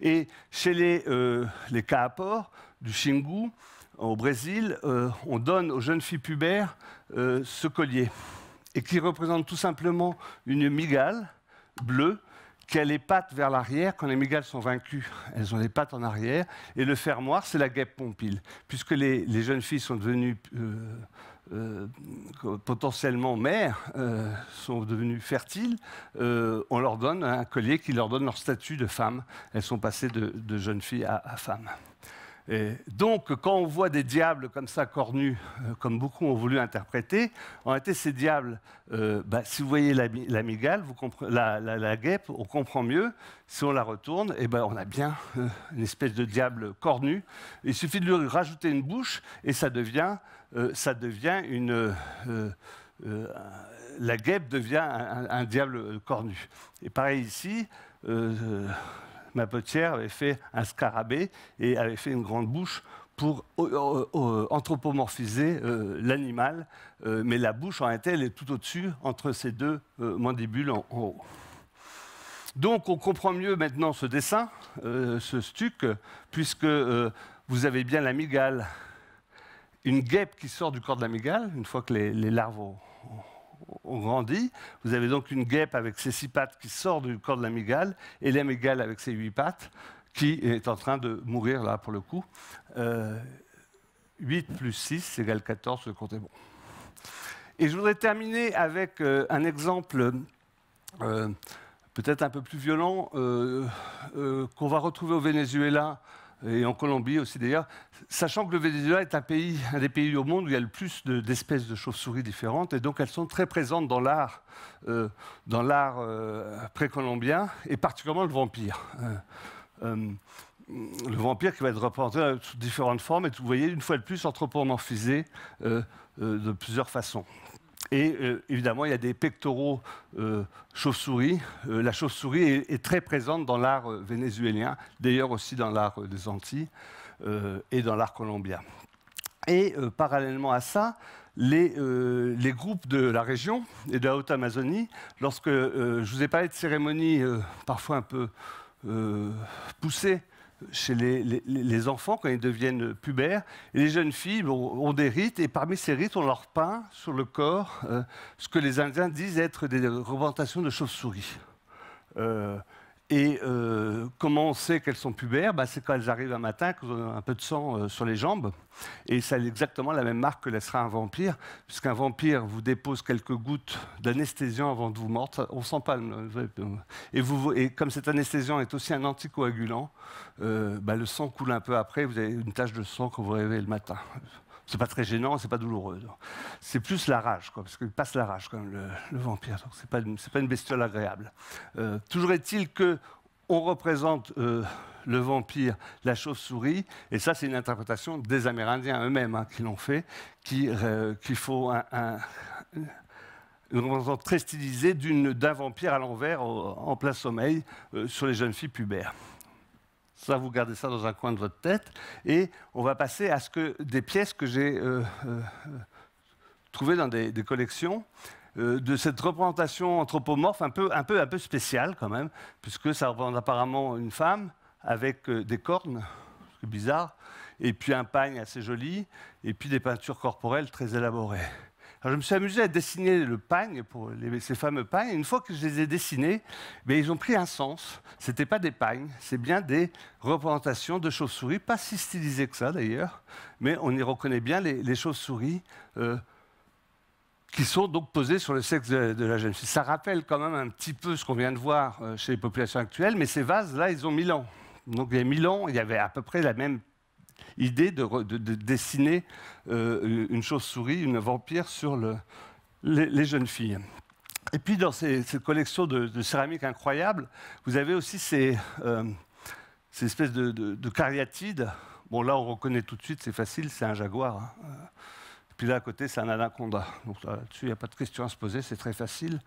Et chez les, euh, les Kaapor, du Xingu, au Brésil, euh, on donne aux jeunes filles pubères euh, ce collier, et qui représente tout simplement une migale bleue qui a les pattes vers l'arrière quand les mégales sont vaincues. Elles ont les pattes en arrière. Et le fermoir, c'est la guêpe Pompile. Puisque les, les jeunes filles sont devenues euh, potentiellement mères euh, sont devenues fertiles, euh, on leur donne un collier qui leur donne leur statut de femme. Elles sont passées de, jeunes filles à, à femmes. donc, quand on voit des diables comme ça, cornus, comme beaucoup ont voulu interpréter, en réalité, ces diables, bah, si vous voyez l'amigale, la, la, la, guêpe, on comprend mieux. Si on la retourne, eh ben, on a bien une espèce de diable cornu. Il suffit de lui rajouter une bouche et ça devient euh, devient euh, euh, la guêpe devient un, diable cornu. Et pareil ici, ma potière avait fait un scarabée et avait fait une grande bouche pour anthropomorphiser l'animal, mais la bouche en réalité, elle est tout au-dessus, entre ces deux mandibules en, haut. Donc on comprend mieux maintenant ce dessin, ce stuc, puisque vous avez bien migale, une guêpe qui sort du corps de l'amygdale, une fois que les, larves ont, grandi. Vous avez donc une guêpe avec ses six pattes qui sort du corps de l'amygdale et l'amygdale avec ses huit pattes qui est en train de mourir là pour le coup. 8 euh, plus 6 égale 14, le compte est bon. Et je voudrais terminer avec euh, un exemple euh, peut-être un peu plus violent qu'on va retrouver au Venezuela et en Colombie aussi d'ailleurs, sachant que le Venezuela est un pays, des pays au monde où il y a le plus d'espèces de, chauves-souris différentes, et donc elles sont très présentes dans l'art, euh, euh, précolombien, et particulièrement le vampire. Euh, le vampire qui va être représenté sous différentes formes, et vous voyez, une fois de plus, anthropomorphisé de plusieurs façons. Et euh, évidemment, il y a des pectoraux euh, chauves souris euh, la chauve-souris est, très présente dans l'art vénézuélien, d'ailleurs aussi dans l'art des Antilles et dans l'art colombien. Et parallèlement à ça, les, les, groupes de la région et de la haute Amazonie, lorsque je vous ai parlé de cérémonies parfois un peu poussées, chez les, enfants quand ils deviennent pubères. les jeunes filles ont des rites, et parmi ces rites, on leur peint sur le corps euh, ce que les Indiens disent être des représentations de chauves-souris. Euh, et euh, comment on sait qu'elles sont pubères bah, C'est quand elles arrivent un matin, qu'elles ont un peu de sang euh, sur les jambes. Et ça exactement la même marque que laissera un vampire, puisqu'un vampire vous dépose quelques gouttes d'anesthésiant avant de vous mordre. On sent pas. Et, comme cet anesthésiant est aussi un anticoagulant, euh, bah, le sang coule un peu après. Vous avez une tache de sang quand vous réveillez le matin. C'est pas très gênant, c'est pas douloureux. C'est plus la rage, quoi, parce qu'il passe la rage quand le, vampire. Ce c'est pas, une bestiole agréable. Euh, toujours est-il qu'on représente euh, le vampire, la chauve-souris, et ça c'est une interprétation des Amérindiens eux-mêmes hein, qui l'ont fait, qu'il euh, faut une représentation très stylisée d'un vampire à l'envers en plein sommeil sur les jeunes filles pubères vous gardez ça dans un coin de votre tête. Et on va passer à ce que des pièces que j'ai euh, euh, trouvées dans des, collections euh, de cette représentation anthropomorphe un peu, un peu, un peu spéciale quand même, puisque ça représente apparemment une femme avec des cornes, est bizarre, et puis un pagne assez joli, et puis des peintures corporelles très élaborées. Alors, je me suis amusé à dessiner le pagne, pour ces fameux pagnes. Une fois que je les ai dessinés, eh ils ont pris un sens. Ce n'étaient pas des pagnes, c'est bien des représentations de chauves-souris, pas si stylisées que ça d'ailleurs, mais on y reconnaît bien les, chauves-souris. Euh, qui sont donc posées sur le sexe de, de, la jeune fille. Ça rappelle quand même un petit peu ce qu'on vient de voir euh, chez les populations actuelles, mais ces vases-là, ils ont 1000 ans. Donc il y a 1000 ans, il y avait à peu près la même idée de, dessiner euh, une chauve-souris, une vampire sur les, jeunes filles. Et puis dans cette collection de, de, céramique incroyable, vous avez aussi ces, euh, espèces de, caryatides. Bon là on reconnaît tout de suite, c'est facile, c'est un jaguar. Hein. Et puis là à côté c'est un anaconda. Donc là-dessus il n'y a pas de question à se poser, c'est très facile,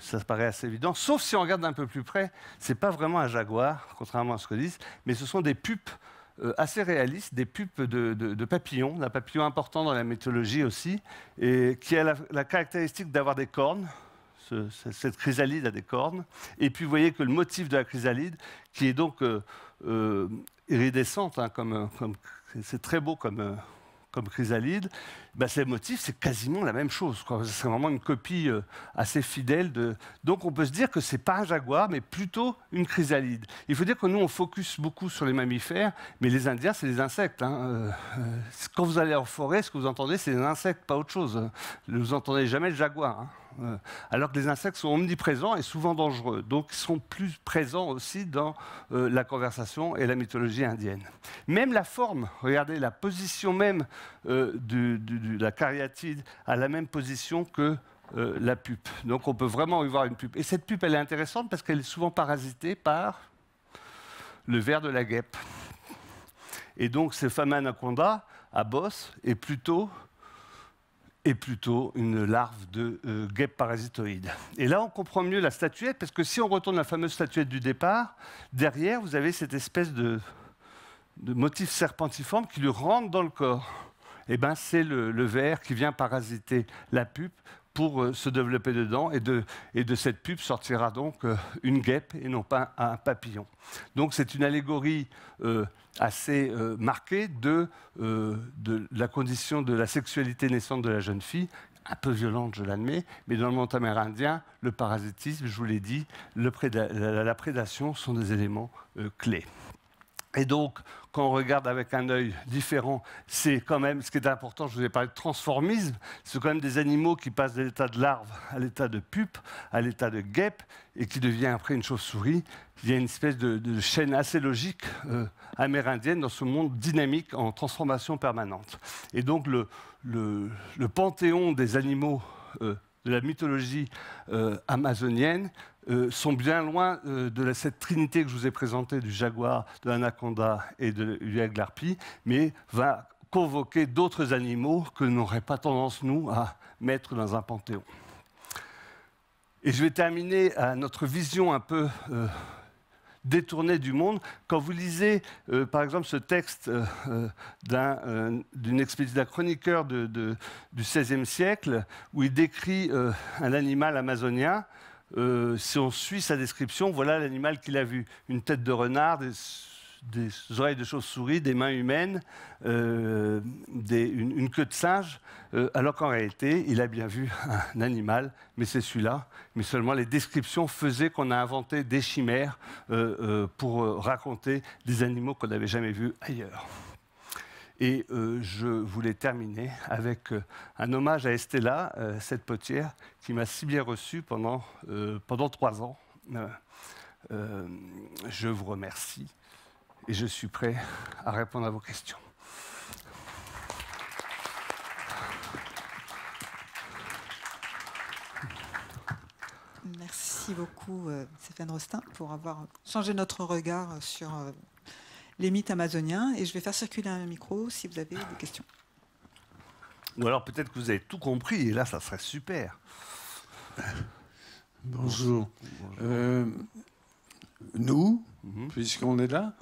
ça paraît assez évident. Sauf si on regarde un peu plus près, ce n'est pas vraiment un jaguar, contrairement à ce que disent, mais ce sont des pupes euh, assez réaliste des pupes de, papillons, d'un papillon important dans la mythologie aussi, et qui a la, caractéristique d'avoir des cornes. cette chrysalide a des cornes. Et puis vous voyez que le motif de la chrysalide, qui est donc euh, euh, iridescente, hein, comme, c'est très beau comme chrysalide, ben, bah, ces motifs, c'est quasiment la même chose. C'est vraiment une copie euh, assez fidèle. De... Donc on peut se dire que ce n'est pas un jaguar, mais plutôt une chrysalide. Il faut dire que nous, on focus beaucoup sur les mammifères, mais les Indiens, c'est des insectes. Hein, euh, euh, quand vous allez en forêt, ce que vous entendez, c'est des insectes, pas autre chose. Vous n'entendez jamais le jaguar. Hein, alors que les insectes sont omniprésents et souvent dangereux, donc ils sont plus présents aussi dans la conversation et la mythologie indienne. Même la forme, regardez la position même du, la cariatide à la même position que euh, la pupe. Donc on peut vraiment y voir une pupe. Et cette pupe, elle est intéressante parce qu'elle est souvent parasitée par le ver de la guêpe. Et donc ce fameux anaconda à bosse est plutôt, plutôt une larve de euh, guêpe parasitoïde. Et là, on comprend mieux la statuette parce que si on retourne la fameuse statuette du départ, derrière, vous avez cette espèce de, de motif serpentiforme qui lui rentre dans le corps eh ben, c'est le, le ver qui vient parasiter la pupe pour euh, se développer dedans. Et de, cette pupe sortira donc euh, une guêpe et non pas un, papillon. Donc c'est une allégorie euh, assez marquée de, la condition de la sexualité naissante de la jeune fille, un peu violente, je l'admets, mais dans le monde amérindien, le parasitisme, je vous l'ai dit, la, la, prédation sont des éléments clés. Et donc, on regarde avec un œil différent, c'est quand même ce qui est important. Je vous ai parlé de transformisme. C'est quand même des animaux qui passent de l'état de larve à l'état de pupe, à l'état de guêpe, et qui devient après une chauve-souris. Il y a une espèce de, chaîne assez logique euh, amérindienne dans ce monde dynamique en transformation permanente. Et donc le, panthéon des animaux euh, de la mythologie euh, amazonienne, euh, sont bien loin euh, de cette trinité que je vous ai présentée du jaguar, de l'anaconda et de, l'huile harpie, mais va convoquer d'autres animaux que n'aurait pas tendance, nous, à mettre dans un panthéon. Et je vais terminer à notre vision un peu euh, détournée du monde. Quand vous lisez, par exemple, ce texte d'une expédition d'un chroniqueur du XVIe siècle, où il décrit un animal amazonien, si on suit sa description, voilà l'animal qu'il a vu. Une tête de renard, des, oreilles de chauve-souris, des mains humaines, euh, une, queue de singe, euh, alors qu'en réalité, il a bien vu un animal, mais c'est celui-là. Mais seulement les descriptions faisaient qu'on a inventé des chimères euh, pour raconter des animaux qu'on n'avait jamais vus ailleurs. Et euh, je voulais terminer avec euh, un hommage à Estella, euh, cette potière, qui m'a si bien reçu pendant, pendant trois ans. je vous remercie et je suis prêt à répondre à vos questions. Merci beaucoup, Stéphane Rostin, pour avoir changé notre regard sur les mythes amazoniens. Et je vais faire circuler un micro si vous avez des questions. Ou alors peut-être que vous avez tout compris, et là, ça serait super. Bonjour. Euh, nous, mhm. puisqu'on est là,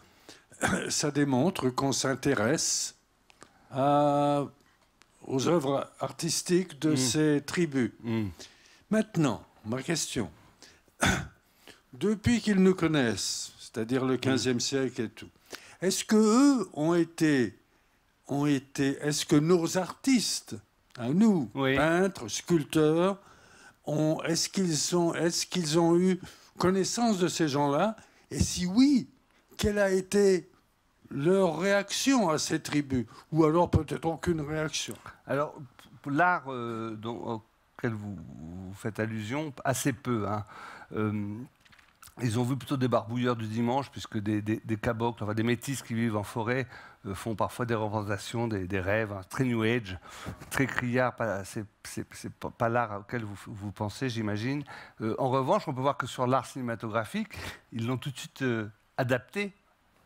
ça démontre qu'on s'intéresse aux œuvres artistiques de mhm. ces tribus. Mhm. Maintenant, ma question. Depuis qu'ils nous connaissent, c'est-à-dire le 15e siècle et tout, est-ce que eux ont été, ont été, est-ce que nos artistes, hein, nous, peintres, sculpteurs, ont, est-ce qu'ils ont, est-ce qu'ils ont eu connaissance de ces gens-là Et si oui, quelle a été leur réaction à ces tribus Ou alors peut-être aucune réaction Alors, l'art euh, auquel vous, faites allusion, assez peu. Hein. Euh, ils ont vu plutôt des barbouilleurs du dimanche, puisque des, des, des cabocles, des métis qui vivent en forêt, euh, font parfois des représentations, des, rêves, hein, très New Age, très criard, c'est pas, pas l'art auquel vous, pensez, j'imagine. Euh, en revanche, on peut voir que sur l'art cinématographique, ils l'ont tout de suite euh, adapté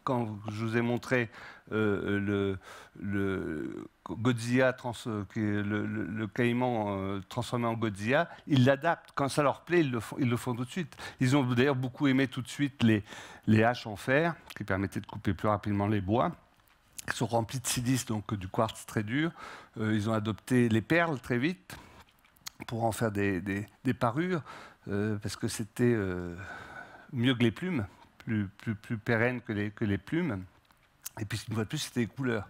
quand je vous ai montré euh, euh, euh, le, le, caïman transformé en Godzilla, ils l'adaptent. Quand ça leur plaît, ils le font, tout de suite. Ils ont d'ailleurs beaucoup aimé tout de suite les, haches en fer, qui permettaient de couper plus rapidement les bois qui sont remplis de silice, donc du quartz très dur. ils ont adopté les perles très vite pour en faire des parures, parce que c'était mieux que les plumes, plus, plus, pérennes que les, que les plumes. Et puis, une ne de plus, c'était les couleurs.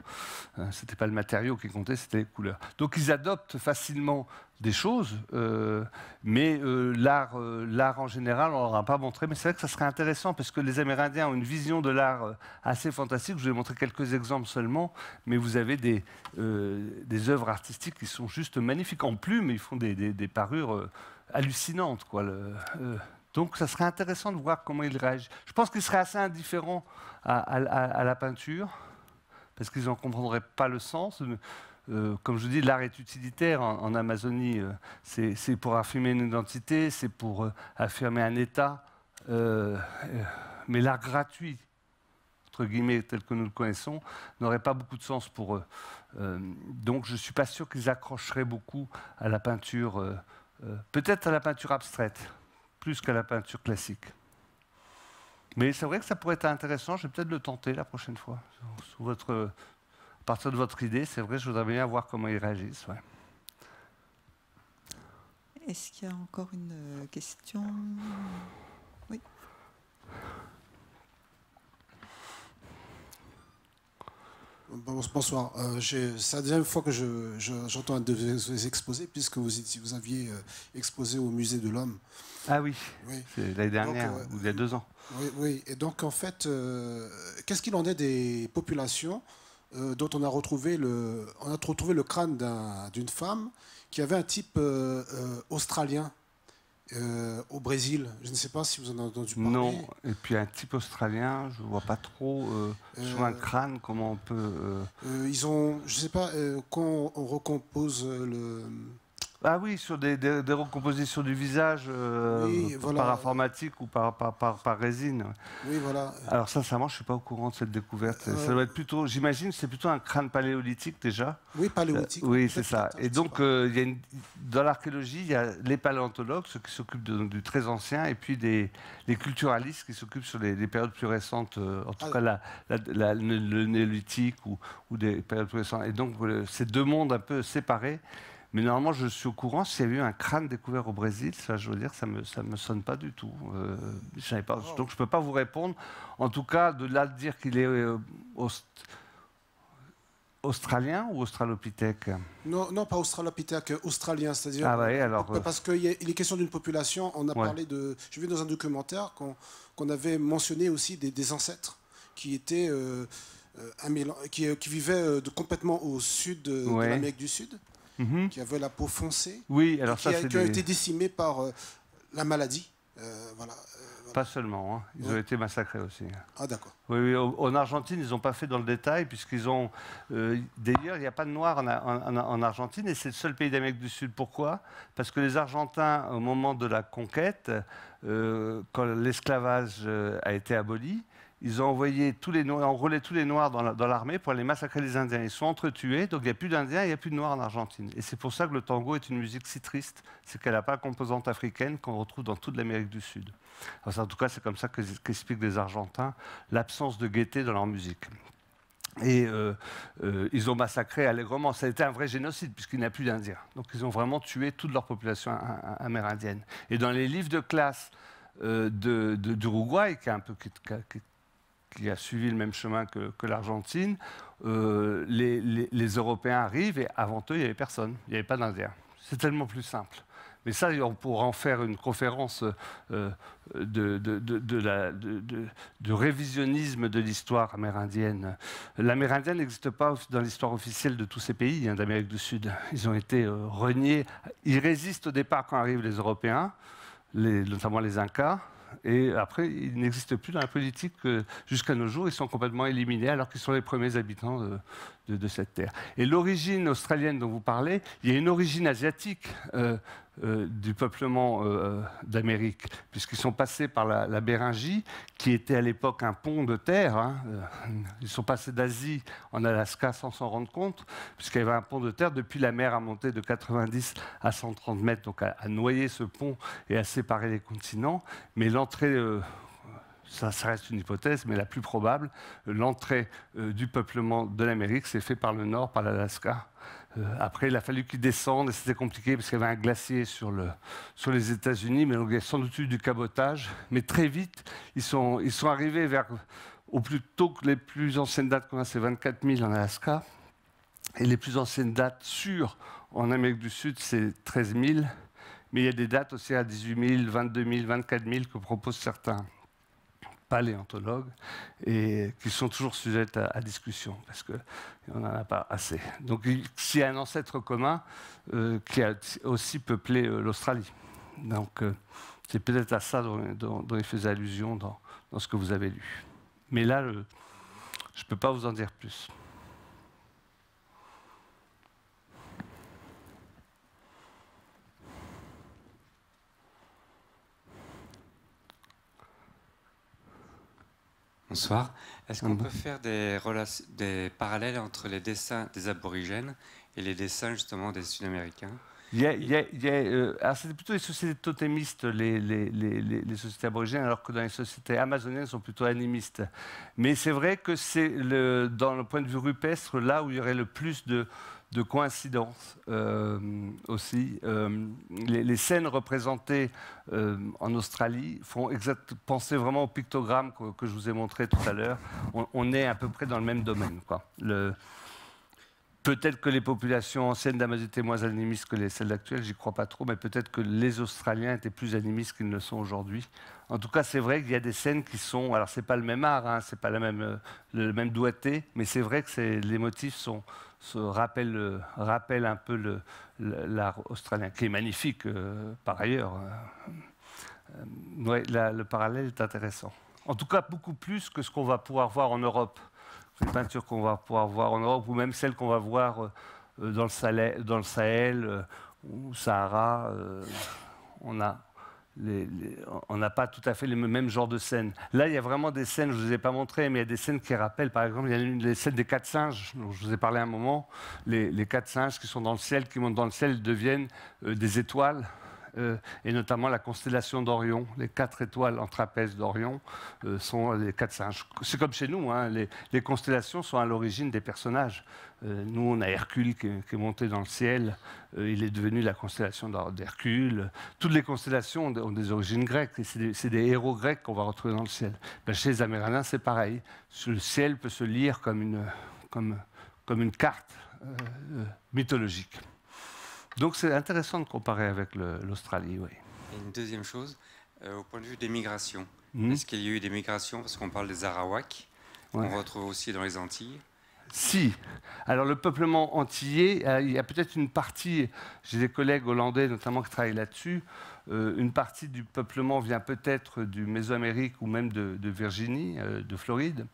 Euh, Ce n'était pas le matériau qui comptait, c'était les couleurs. Donc, ils adoptent facilement des choses, euh, mais euh, l'art, l'art en général, on ne leur a pas montré. Mais c'est vrai que ça serait intéressant, parce que les Amérindiens ont une vision de l'art assez fantastique. Je vous montrer quelques exemples seulement, mais vous avez des, des œuvres artistiques qui sont juste magnifiques. En plumes, ils font des, parures hallucinantes. Quoi, le, donc, ça serait intéressant de voir comment ils réagissent. Je pense qu'ils seraient assez indifférents à, la peinture, parce qu'ils n'en comprendraient pas le sens. Euh, comme je dis, l'art est utilitaire en, Amazonie. Euh, c'est pour affirmer une identité, c'est pour euh, affirmer un état. mais l'art gratuit, entre guillemets, tel que nous le connaissons, n'aurait pas beaucoup de sens pour eux. donc je ne suis pas sûr qu'ils accrocheraient beaucoup à la peinture, peut-être à la peinture abstraite plus qu'à la peinture classique. Mais c'est vrai que ça pourrait être intéressant, je vais peut-être le tenter la prochaine fois. votre, à partir de votre idée, c'est vrai, je voudrais bien voir comment ils réagissent. Est-ce qu'il y a encore une euh, question Oui. Bonsoir. Euh, c'est la deuxième fois que j'entends je, un de vos exposés, puisque vous, aviez euh, exposé au Musée de l'Homme. Ah oui, oui. l'année dernière, ou euh, il y a deux ans. Oui, et donc en fait, qu'est-ce qu'il en est des populations dont on a retrouvé le, on a retrouvé le crâne d'une femme qui avait un type australien euh, au Brésil. Je ne sais pas si vous en avez entendu parler. Non, et puis un type australien, je ne vois pas trop euh, euh, sur un crâne comment on peut. Euh, ils ont, je ne sais pas, quand on recompose le ah oui, sur des, recompositions du visage euh, par informatique ou par, par, résine. Oui, voilà. Alors sincèrement, je ne suis pas au courant de cette découverte. Ça doit être plutôt, j'imagine, c'est plutôt un crâne paléolithique déjà. Oui, paléolithique. Euh, oui, c'est ça. Et donc, euh, y dans l'archéologie, il y a les paléontologues, ceux qui s'occupent du très ancien, et puis des, les culturalistes qui s'occupent sur les, périodes plus récentes, en tout ah cas la, le, néolithique ou, ou des périodes plus récentes. Et donc, ces deux mondes un peu séparés. Mais normalement, je suis au courant s'il y a eu un crâne découvert au Brésil. Ça, je veux dire, ça ne me, ça me sonne pas du tout. Euh, je pas, donc, je ne peux pas vous répondre. En tout cas, de là de dire qu'il est euh, australien ou australopithèque non, non, pas australopithèque, australien, c'est-à-dire... Ah alors... Euh, parce qu'il est question d'une population, on a parlé de... J'ai vu dans un documentaire qu'on avait mentionné aussi des, ancêtres qui étaient... qui, vivaient complètement au sud de l'Amérique du Sud. Mhm. qui avaient la peau foncée, qui, a, été décimés par euh, la maladie. Euh, euh, pas seulement, hein. ils ont été massacrés aussi. Ah d'accord. Oui, en Argentine, ils n'ont pas fait dans le détail, puisqu'ils ont... D'ailleurs, il n'y a pas de Noirs en, en Argentine, et c'est le seul pays d'Amérique du Sud. Pourquoi Parce que les Argentins, au moment de la conquête, quand l'esclavage a été aboli, ils ont envoyé tous les Noirs, enrôlé tous les Noirs dans l'armée pour aller massacrer les Indiens. Ils sont entretués, donc il n'y a plus d'Indiens, il n'y a plus de Noirs en Argentine. Et c'est pour ça que le tango est une musique si triste, c'est qu'elle n'a pas la composante africaine qu'on retrouve dans toute l'Amérique du Sud. en tout cas, c'est comme ça qu'expliquent les Argentins l'absence de gaieté dans leur musique. Et euh, euh, ils ont massacré allègrement. Ça a été un vrai génocide, puisqu'il n'y a plus d'Indiens. Donc ils ont vraiment tué toute leur population amérindienne. Et dans les livres de classe euh, d'Uruguay, qui est un peu qui, qui a suivi le même chemin que, l'Argentine, euh, les, Européens arrivent et avant eux, il n'y avait personne, il n'y avait pas d'Indiens. C'est tellement plus simple. Mais ça, on pourra en faire une conférence euh, de, de, révisionnisme de l'histoire amérindienne. l'amérindienne n'existe pas dans l'histoire officielle de tous ces pays hein, d'Amérique du Sud. Ils ont été euh, reniés. Ils résistent au départ quand arrivent les Européens, les, notamment les Incas. Et après, ils n'existent plus dans la politique euh, jusqu'à nos jours. Ils sont complètement éliminés alors qu'ils sont les premiers habitants de, cette terre. Et l'origine australienne dont vous parlez, il y a une origine asiatique euh, euh, du peuplement euh, euh, d'Amérique, puisqu'ils sont passés par la, la, Béringie, qui était à l'époque un pont de terre. Hein, ils sont passés d'Asie en Alaska sans s'en rendre compte, puisqu'il y avait un pont de terre. Depuis, la mer a monté de 90 à 130 mètres, donc a noyé noyer ce pont et a séparé les continents. Mais l'entrée ça, reste une hypothèse, mais la plus probable, l'entrée du peuplement de l'Amérique s'est faite par le nord, par l'Alaska, euh, après, il a fallu qu'ils descendent, et c'était compliqué parce qu'il y avait un glacier sur, les États-Unis, mais donc il y a sans doute eu du cabotage. Mais très vite, ils sont, arrivés vers, au plus tôt que les plus anciennes dates qu'on a, c'est 24 000 en Alaska. Et les plus anciennes dates sûres en Amérique du Sud, c'est 13 000. Mais il y a des dates aussi à 18 000, 22 000, 24 000 que proposent certains paléontologues et qui sont toujours sujettes à, discussion parce qu'on n'en a pas assez. Donc s'il y a un ancêtre commun euh, qui a aussi peuplé euh, l'Australie. Donc euh, c'est peut-être à ça dont, dont, il faisait allusion dans, dans ce que vous avez lu. Mais là, je ne peux pas vous en dire plus. Bonsoir. Est-ce qu'on peut faire des, des, parallèles entre les dessins des aborigènes et les dessins justement des Sud-Américains euh, alors plutôt les sociétés totémistes, les, les, les, sociétés aborigènes, alors que dans les sociétés amazoniennes, sont plutôt animistes. Mais c'est vrai que c'est dans le point de vue rupestre là où il y aurait le plus de, de coïncidence euh, aussi. Euh, les, scènes représentées euh, en Australie font penser vraiment au pictogramme que, je vous ai montré tout à l'heure. On, est à peu près dans le même domaine. Peut-être que les populations anciennes d'Amazon étaient moins animistes que les, celles actuelles, j'y crois pas trop, mais peut-être que les Australiens étaient plus animistes qu'ils ne le sont aujourd'hui. En tout cas, c'est vrai qu'il y a des scènes qui sont. Alors, c'est pas le même art, hein, c'est pas la même, euh, le même doigté, mais c'est vrai que les motifs se euh, rappellent, un peu l'art australien, qui est magnifique euh, par ailleurs. Hein. le parallèle est intéressant. En tout cas, beaucoup plus que ce qu'on va pouvoir voir en Europe les peintures qu'on va pouvoir voir en Europe, ou même celles qu'on va voir euh, euh, dans le, Sahel, dans euh, le ou Sahara, on n'a pas tout à fait le même genre de scènes. Là, il y a vraiment des scènes, je ne vous ai pas montré, mais il y a des scènes qui rappellent, par exemple, il y a une, les scènes des quatre singes, dont je vous ai parlé un moment, les, quatre singes qui sont dans le ciel, qui montent dans le ciel, deviennent des étoiles. Euh, et notamment la constellation d'Orion. Les quatre étoiles en trapèze d'Orion euh, sont les quatre singes. C'est comme chez nous, hein, les, constellations sont à l'origine des personnages. Euh, nous, on a Hercule qui, est monté dans le ciel, il est devenu la constellation d'Hercule. Toutes les constellations ont des origines grecques, et c'est des, héros grecs qu'on va retrouver dans le ciel. Ben, chez les Amérindiens, c'est pareil. Le ciel peut se lire comme une carte mythologique. Donc c'est intéressant de comparer avec l'Australie, oui. une deuxième chose, euh, au point de vue des migrations. Hmm. Est-ce qu'il y a eu des migrations Parce qu'on parle des Arawaks, on qu'on retrouve aussi dans les Antilles. Si. Alors le peuplement antillais, euh, il y a peut-être une partie, j'ai des collègues hollandais notamment qui travaillent là-dessus, euh, une partie du peuplement vient peut-être du Mésoamérique ou même de, Virginie, de Floride.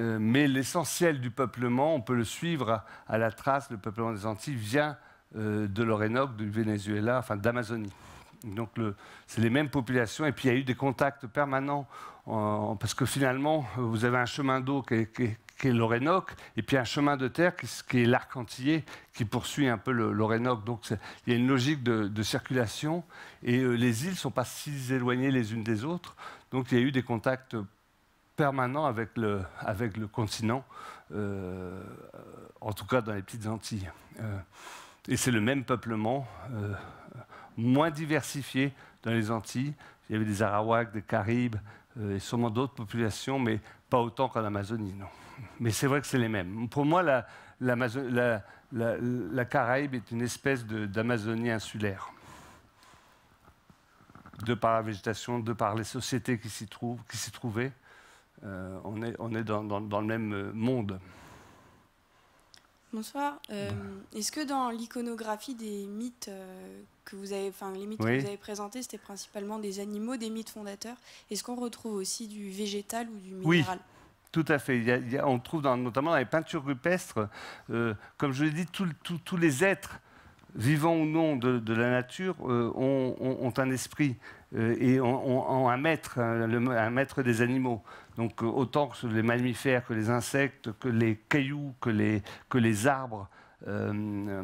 Euh, mais l'essentiel du peuplement, on peut le suivre à, la trace, le peuplement des Antilles vient euh, de l'Orénoque, du Venezuela, enfin d'Amazonie. Donc le, c'est les mêmes populations, et puis il y a eu des contacts permanents, parce que finalement, vous avez un chemin d'eau qui est, qui l'Orénoque, et puis un chemin de terre qui, est l'arc antillais, qui poursuit un peu l'Orénoque. Donc il y a une logique de, circulation, et euh, les îles ne sont pas si éloignées les unes des autres. Donc il y a eu des contacts permanent avec le, avec le continent, euh, en tout cas dans les petites Antilles. Euh, et c'est le même peuplement, euh, moins diversifié dans les Antilles. Il y avait des Arawaks, des Caribes, et sûrement d'autres populations, mais pas autant qu'en Amazonie, non. Mais c'est vrai que c'est les mêmes. Pour moi, la, la, Caraïbe est une espèce d'Amazonie insulaire de par la végétation, de par les sociétés qui s'y trouvaient, euh, on est, dans, le même euh, monde. Bonsoir. Euh, est-ce que dans l'iconographie des mythes que vous avez, enfin vous avez présentés, c'était principalement des animaux, des mythes fondateurs. Est-ce qu'on retrouve aussi du végétal ou du minéral oui. Tout à fait. on trouve notamment dans les peintures rupestres, comme je l'ai dit, tous les êtres, vivants ou non, de, la nature ont, un esprit et ont, un maître, un maître des animaux. Donc euh, autant que les mammifères, que les insectes, que les cailloux, que les, arbres, euh, euh,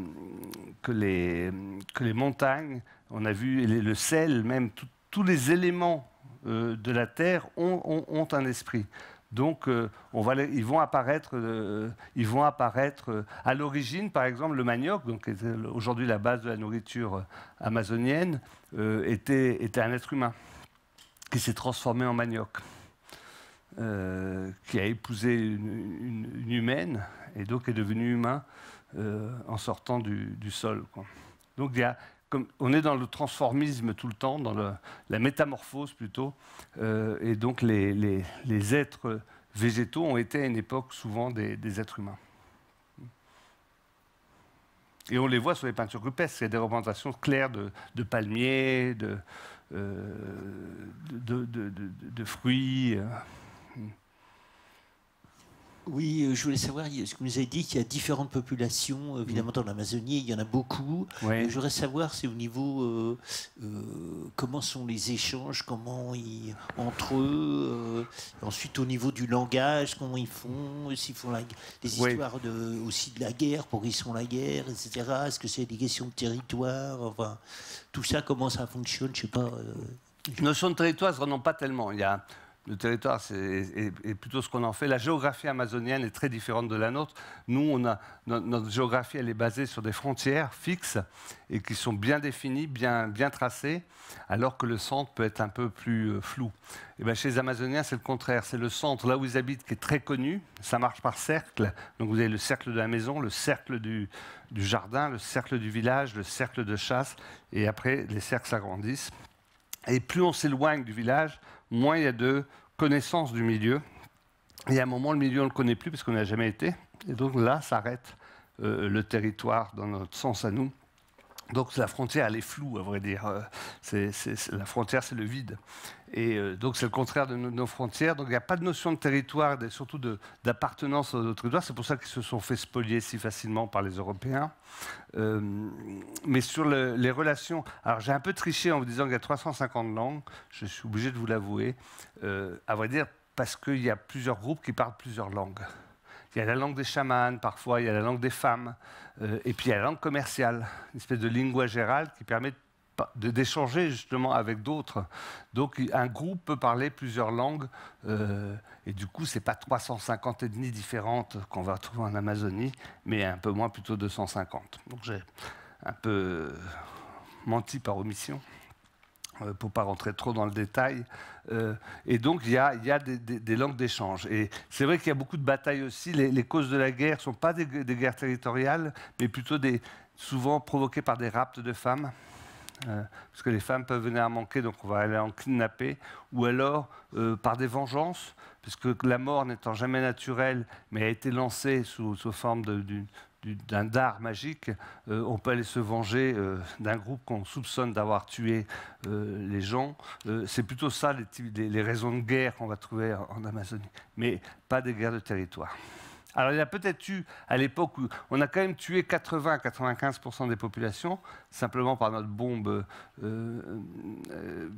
que, les, montagnes, on a vu le sel même, tous les éléments de la Terre ont, un esprit. Donc, ils vont apparaître, ils vont apparaître à l'origine, par exemple, le manioc, donc qui aujourd'hui la base de la nourriture amazonienne, était, était un être humain qui s'est transformé en manioc. Euh, qui a épousé une, humaine et donc est devenu humain euh, en sortant du, sol. Donc comme, on est dans le transformisme tout le temps, dans la métamorphose plutôt, euh, et donc les, êtres végétaux ont été à une époque souvent des, êtres humains. Et on les voit sur les peintures rupestres, c'est des représentations claires de, palmiers, de, de, fruits. Oui, euh, je voulais savoir, ce que vous nous avez dit qu'il y a différentes populations, euh, évidemment mm. dans l'Amazonie, il y en a beaucoup. Je voudrais euh, savoir, c'est au niveau, comment sont les échanges, comment ils, entre eux, ensuite au niveau du langage, comment ils font, s'ils font des histoires de, aussi de la guerre, pour ils sont la guerre, etc. Est-ce que c'est des questions de territoire, enfin, tout ça, comment ça fonctionne, je sais pas. Notion de territoire, ils pas tellement. Il y a le territoire est, plutôt ce qu'on en fait. La géographie amazonienne est très différente de la nôtre. Nous, on a, notre, géographie, elle est basée sur des frontières fixes et qui sont bien définies, bien, bien tracées, alors que le centre peut être un peu plus euh, flou. Et eh ben, chez les Amazoniens, c'est le contraire. C'est le centre, là où ils habitent, qui est très connu. Ça marche par cercle. Donc, vous avez le cercle de la maison, le cercle du, du jardin, le cercle du village, le cercle de chasse. Et après, les cercles s'agrandissent. Et plus on s'éloigne du village, moins il y a de connaissances du milieu. Et à un moment, le milieu, on ne le connaît plus parce qu'on n'a jamais été. Et donc là s'arrête euh, le territoire dans notre sens à nous. Donc la frontière, elle est floue, à vrai dire. Euh, la frontière, c'est le vide. Et euh, donc c'est le contraire de nos, frontières. Donc il n'y a pas de notion de territoire, et surtout d'appartenance à autres territoire. C'est pour ça qu'ils se sont fait spolier si facilement par les Européens. Euh, mais sur les relations, alors j'ai un peu triché en vous disant qu'il y a 350 langues. Je suis obligé de vous l'avouer. à vrai dire, parce qu'il y a plusieurs groupes qui parlent plusieurs langues. Il y a la langue des chamanes, parfois, il y a la langue des femmes, euh, et puis il y a la langue commerciale, une espèce de lingua gérale qui permet d'échanger justement avec d'autres. Donc un groupe peut parler plusieurs langues, euh, et du coup, ce n'est pas 350 ethnies différentes qu'on va trouver en Amazonie, mais un peu moins, plutôt 250. Donc j'ai un peu menti par omission. Euh, pour pas rentrer trop dans le détail. Euh, et donc, il y a, des, langues d'échange. Et c'est vrai qu'il y a beaucoup de batailles aussi. Les, causes de la guerre ne sont pas des, guerres territoriales, mais plutôt des, souvent provoquées par des raptes de femmes. Euh, parce que les femmes peuvent venir à manquer, donc on va aller en kidnapper, ou alors par des vengeances, puisque la mort n'étant jamais naturelle, mais a été lancée sous, forme d'une d'un dard magique, euh, on peut aller se venger euh, d'un groupe qu'on soupçonne d'avoir tué euh, les gens. c'est plutôt ça les, raisons de guerre qu'on va trouver en Amazonie, mais pas des guerres de territoire. Alors il y a peut-être eu, à l'époque où on a quand même tué 80-95% des populations, simplement par notre bombe euh, euh,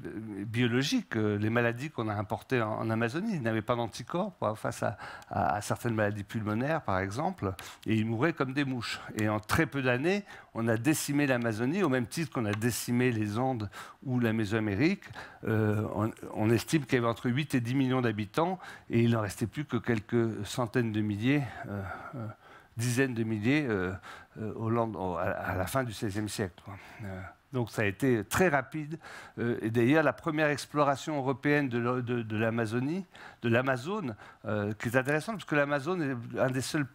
biologique, euh, les maladies qu'on a importées en, Amazonie. Ils n'avaient pas d'anticorps face à, certaines maladies pulmonaires, par exemple, et ils mouraient comme des mouches. Et en très peu d'années, on a décimé l'Amazonie, au même titre qu'on a décimé les Andes ou la Mésoamérique. on estime qu'il y avait entre 8 et 10 millions d'habitants, et il n'en restait plus que quelques centaines de milliers euh, euh, dizaines de milliers euh, à la fin du XVIe siècle. Donc ça a été très rapide. et d'ailleurs, la première exploration européenne de l'Amazonie, de, de l'Amazone, qui est intéressante, parce que l'Amazone est un des seules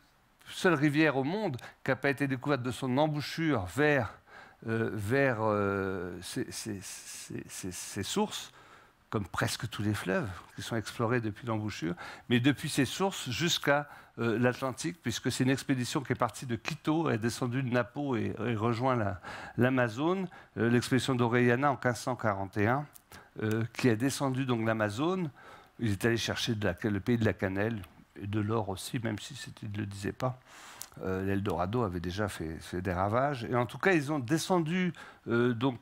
rivières au monde qui n'a pas été découverte de son embouchure vers, vers ses, sources comme presque tous les fleuves qui sont explorés depuis l'embouchure, mais depuis ses sources jusqu'à euh, l'Atlantique, puisque c'est une expédition qui est partie de Quito, est descendue de Napo et, rejoint l'Amazone, euh, l'expédition d'Orellana en 1541, euh, qui est descendu donc l'Amazone. Il est allé chercher le pays de la cannelle et de l'or aussi, même si il ne le disait pas. L'Eldorado avait déjà fait, des ravages. Et en tout cas, ils ont descendu donc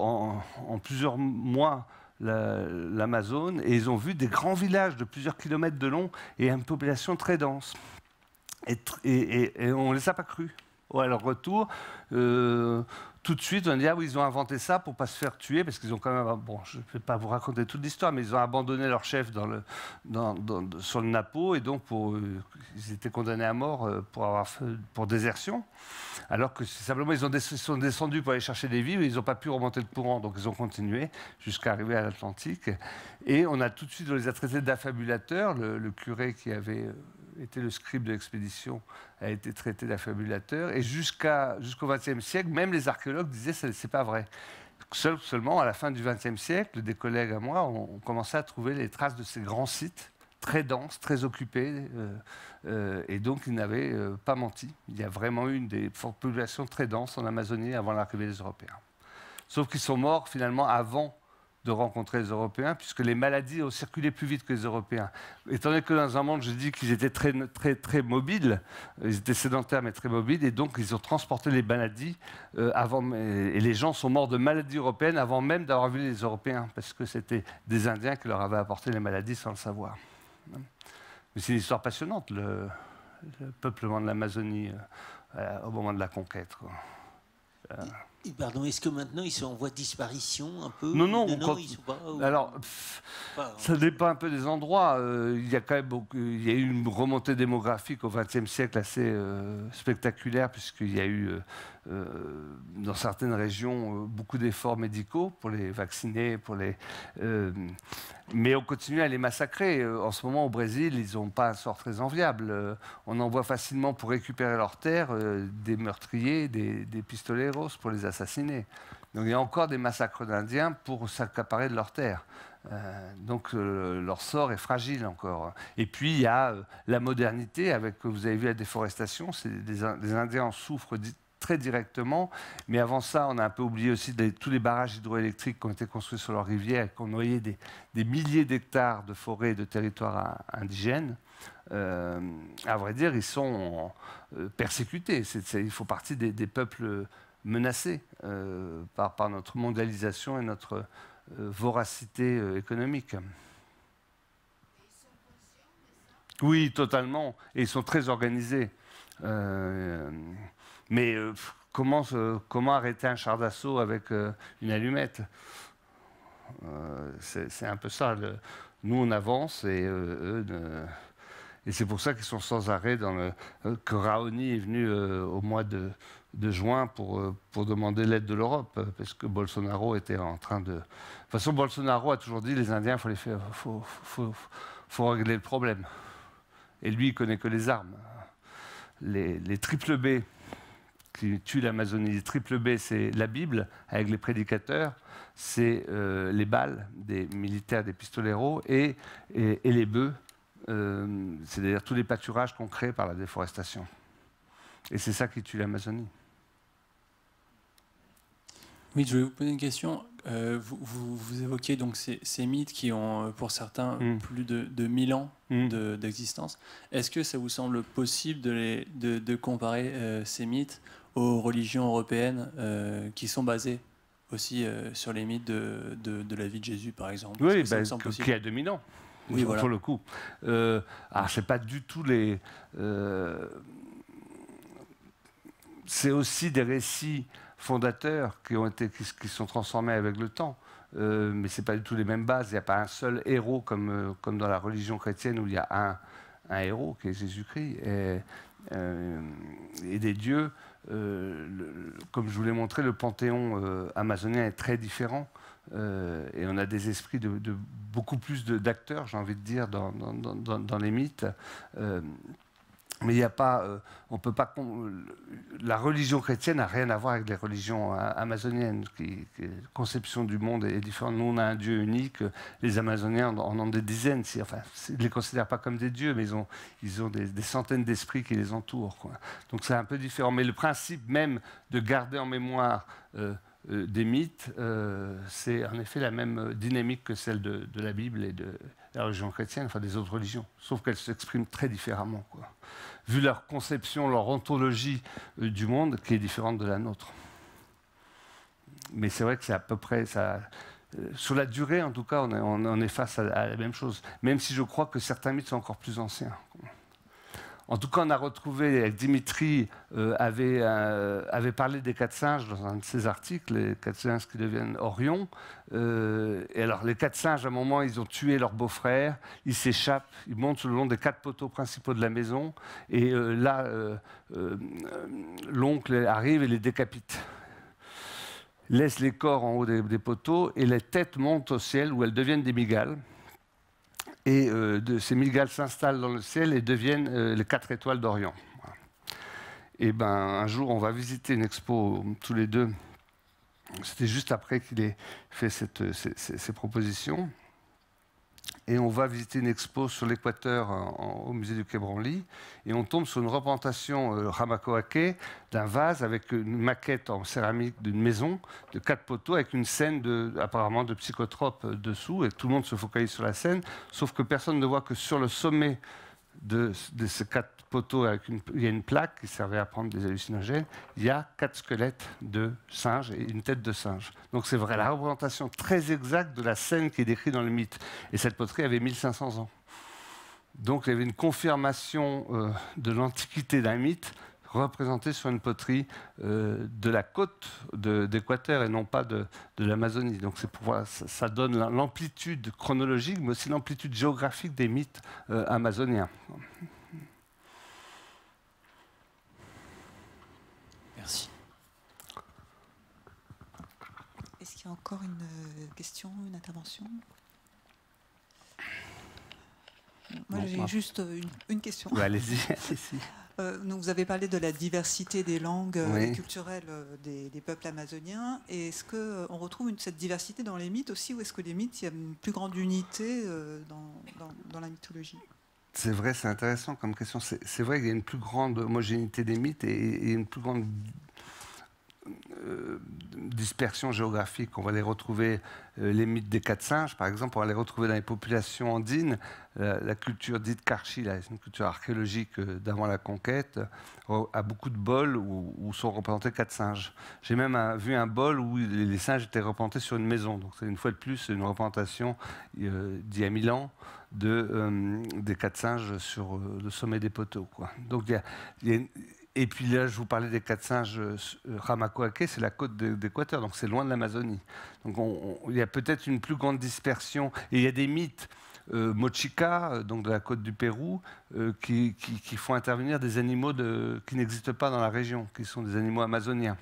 en plusieurs mois l'Amazone et ils ont vu des grands villages de plusieurs kilomètres de long et une population très dense. Et, et, on ne les a pas cru. À leur retour, euh, tout de suite, on dit, ah oui, ils ont inventé ça pour pas se faire tuer, parce qu'ils ont quand même, bon, je ne vais pas vous raconter toute l'histoire, mais ils ont abandonné leur chef dans le, sur le Napo, et donc euh, ils étaient condamnés à mort euh, pour, désertion, alors que simplement, ils, sont descendus pour aller chercher des vivres, ils n'ont pas pu remonter le courant, donc ils ont continué jusqu'à arriver à l'Atlantique, et on a tout de suite, on les a traités d'affabulateurs, le curé qui avait euh, était le scribe de l'expédition, a été traité d'affabulateur. Et jusqu'à, jusqu'au XXe siècle, même les archéologues disaient que ce n'était pas vrai. seulement à la fin du XXe siècle, des collègues à moi ont, commencé à trouver les traces de ces grands sites très denses, très occupés, euh, euh, et donc ils n'avaient euh, pas menti. Il y a vraiment eu une des populations très denses en Amazonie avant l'arrivée des Européens. Sauf qu'ils sont morts finalement avant de rencontrer les Européens, puisque les maladies ont circulé plus vite que les Européens. Étant donné que dans un monde, je dis qu'ils étaient très, très, très mobiles, ils étaient sédentaires mais très mobiles, et donc ils ont transporté les maladies euh, avant, et les gens sont morts de maladies européennes avant même d'avoir vu les Européens, parce que c'était des Indiens qui leur avaient apporté les maladies sans le savoir. Mais c'est une histoire passionnante, le, peuplement de l'Amazonie euh, au moment de la conquête. Euh, pardon, est-ce que maintenant ils sont en voie de disparition un peu Non, non, pas, ça dépend un peu des endroits. Euh, il y a quand même beaucoup, il y a eu une remontée démographique au XXe siècle assez euh, spectaculaire puisqu'il y a eu dans certaines régions beaucoup d'efforts médicaux pour les vacciner, pour les mais on continue à les massacrer. Euh, en ce moment, au Brésil, ils n'ont pas un sort très enviable. Euh, on envoie facilement pour récupérer leurs terres euh, des meurtriers, des, des pistoleros pour les assassiner. Donc il y a encore des massacres d'Indiens pour s'accaparer de leurs terres. donc leur sort est fragile encore. Et puis il y a la modernité avec, vous avez vu la déforestation, des, des, Indiens en souffrent très directement. Mais avant ça, on a un peu oublié aussi tous les barrages hydroélectriques qui ont été construits sur leur rivière et qui ont noyé des, milliers d'hectares de forêts et de territoires indigènes. Euh, à vrai dire, ils sont euh, persécutés. ils font partie des, peuples menacés euh, par, notre mondialisation et notre voracité économique. Oui, totalement. Et ils sont très organisés. Mais euh, comment, arrêter un char d'assaut avec euh, une allumette euh, C'est un peu ça. nous, on avance et c'est pour ça qu'ils sont sans arrêt dans le. Que Raoni est venu au mois de, juin pour, demander l'aide de l'Europe, parce que Bolsonaro était en train de. De toute façon, Bolsonaro a toujours dit les Indiens, il faut, faire, régler le problème. Et lui, il connaît que les armes. les triple B, qui tue l'Amazonie. Triple B, c'est la Bible avec les prédicateurs, c'est euh, les balles des militaires, des pistoleros et, et, les bœufs, euh, c'est-à-dire tous les pâturages qu'on crée par la déforestation. Et c'est ça qui tue l'Amazonie. Oui, je vais vous poser une question. Euh, vous, vous, évoquez donc ces, mythes qui ont, pour certains, mm. plus de, 1000 ans mm. d'existence. Est-ce que ça vous semble possible de, de, comparer ces mythes aux religions européennes euh, qui sont basées aussi euh, sur les mythes de, la vie de Jésus, par exemple. Oui, ben, qui a dominant, pour le coup. Euh, alors, ah, c'est pas du tout les... Euh, c'est aussi des récits fondateurs qui, ont été, qui, sont transformés avec le temps. mais ce n'est pas du tout les mêmes bases. Il n'y a pas un seul héros comme, comme dans la religion chrétienne où il y a un, héros qui est Jésus-Christ et, et, des dieux. Euh, comme je vous l'ai montré, le panthéon euh, amazonien est très différent. Euh, et on a des esprits de, beaucoup plus d'acteurs, j'ai envie de dire, dans les mythes. Mais il a pas, euh, on peut pas. La religion chrétienne n'a rien à voir avec les religions euh, amazoniennes. Qui, conception du monde est différente. Nous, on a un Dieu unique. Les Amazoniens en, ont des dizaines. enfin, ils ne les considèrent pas comme des dieux, mais ils ont, des, centaines d'esprits qui les entourent. Donc c'est un peu différent. Mais le principe même de garder en mémoire euh, des mythes, c'est en effet la même dynamique que celle de, de, la Bible et de la religion chrétienne, enfin des autres religions, sauf qu'elles s'expriment très différemment. Quoi vu leur conception, leur ontologie euh, du monde, qui est différente de la nôtre. Mais c'est vrai que c'est à peu près ça. Euh, sur la durée, en tout cas, on est, face à la même chose, même si je crois que certains mythes sont encore plus anciens. En tout cas, on a retrouvé, Dimitri euh, euh, avait, parlé des quatre singes dans un de ses articles, les quatre singes qui deviennent Orion. Euh, et alors, les quatre singes, à un moment, ils ont tué leur beau-frère, ils s'échappent, ils montent le long des quatre poteaux principaux de la maison, et là, l'oncle arrive et les décapite laisse les corps en haut des, des poteaux et les têtes montent au ciel où elles deviennent des migales et euh, de, ces mille galles s'installent dans le ciel et deviennent euh, les quatre étoiles d'Orient. Et ben, un jour, on va visiter une expo euh, tous les deux. C'était juste après qu'il ait fait ces propositions et on va visiter une expo sur l'Équateur euh, au musée du Quai Branly, et on tombe sur une représentation Ramakoake euh, d'un vase avec une maquette en céramique d'une maison de quatre poteaux avec une scène apparemment de psychotropes euh, dessous, et tout le monde se focalise sur la scène, sauf que personne ne voit que sur le sommet de, ces quatre poteaux, il y a une plaque qui servait à prendre des hallucinogènes, il y a quatre squelettes de singes et une tête de singe. Donc c'est vrai, la représentation très exacte de la scène qui est décrite dans le mythe. Et cette poterie avait 1500 ans. Donc il y avait une confirmation euh, de l'antiquité d'un mythe représentés sur une poterie euh, de la côte d'Équateur et non pas de, l'Amazonie. Donc pour, ça, donne l'amplitude chronologique, mais aussi l'amplitude géographique des mythes euh, amazoniens. Merci. Est-ce qu'il y a encore une euh, question, une intervention Moi, j'ai juste une, question. Allez Euh, vous avez parlé de la diversité des langues euh, culturelles euh, des, peuples amazoniens. est-ce qu'on retrouve cette diversité dans les mythes aussi, ou est-ce que les mythes, il y a une plus grande unité dans, la mythologie c'est vrai, c'est intéressant comme question. C'est vrai qu'il y a une plus grande homogénéité des mythes et une plus grande euh, dispersion géographique. On va les retrouver, euh, les mythes des quatre singes, par exemple, on va les retrouver dans les populations andines. Euh, la, culture dite Karchi, c'est une culture archéologique d'avant la conquête, a beaucoup de bols où, sont représentés quatre singes. J'ai même vu un bol où les singes étaient représentés sur une maison. Donc c'est une fois de plus une représentation d'il y a mille ans de, des quatre singes sur le sommet des poteaux. Quoi. Donc il et puis là, je vous parlais des quatre singes, euh, euh, Ramacoaque, c'est la côte d'Équateur, donc c'est loin de l'Amazonie. Donc il y a peut-être une plus grande dispersion. Et il y a des mythes. Euh, Mochica, donc de la côte du Pérou, qui, font intervenir des animaux de, qui n'existent pas dans la région, qui sont des animaux amazoniens.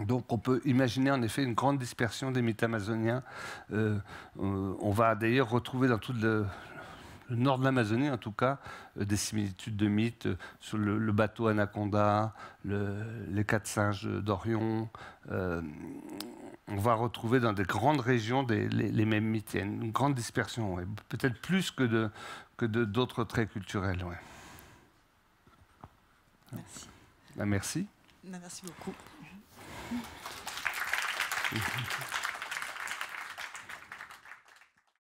Donc on peut imaginer en effet une grande dispersion des mythes amazoniens. on va d'ailleurs retrouver dans toute le, le nord de l'Amazonie en tout cas, euh, des similitudes de mythes euh, sur le, bateau Anaconda, les quatre singes d'Orion. Euh, on va retrouver dans des grandes régions les, mêmes mythes. Il y a une grande dispersion, peut-être plus que que d'autres traits culturels. Merci. Bah, merci. Bah, merci beaucoup.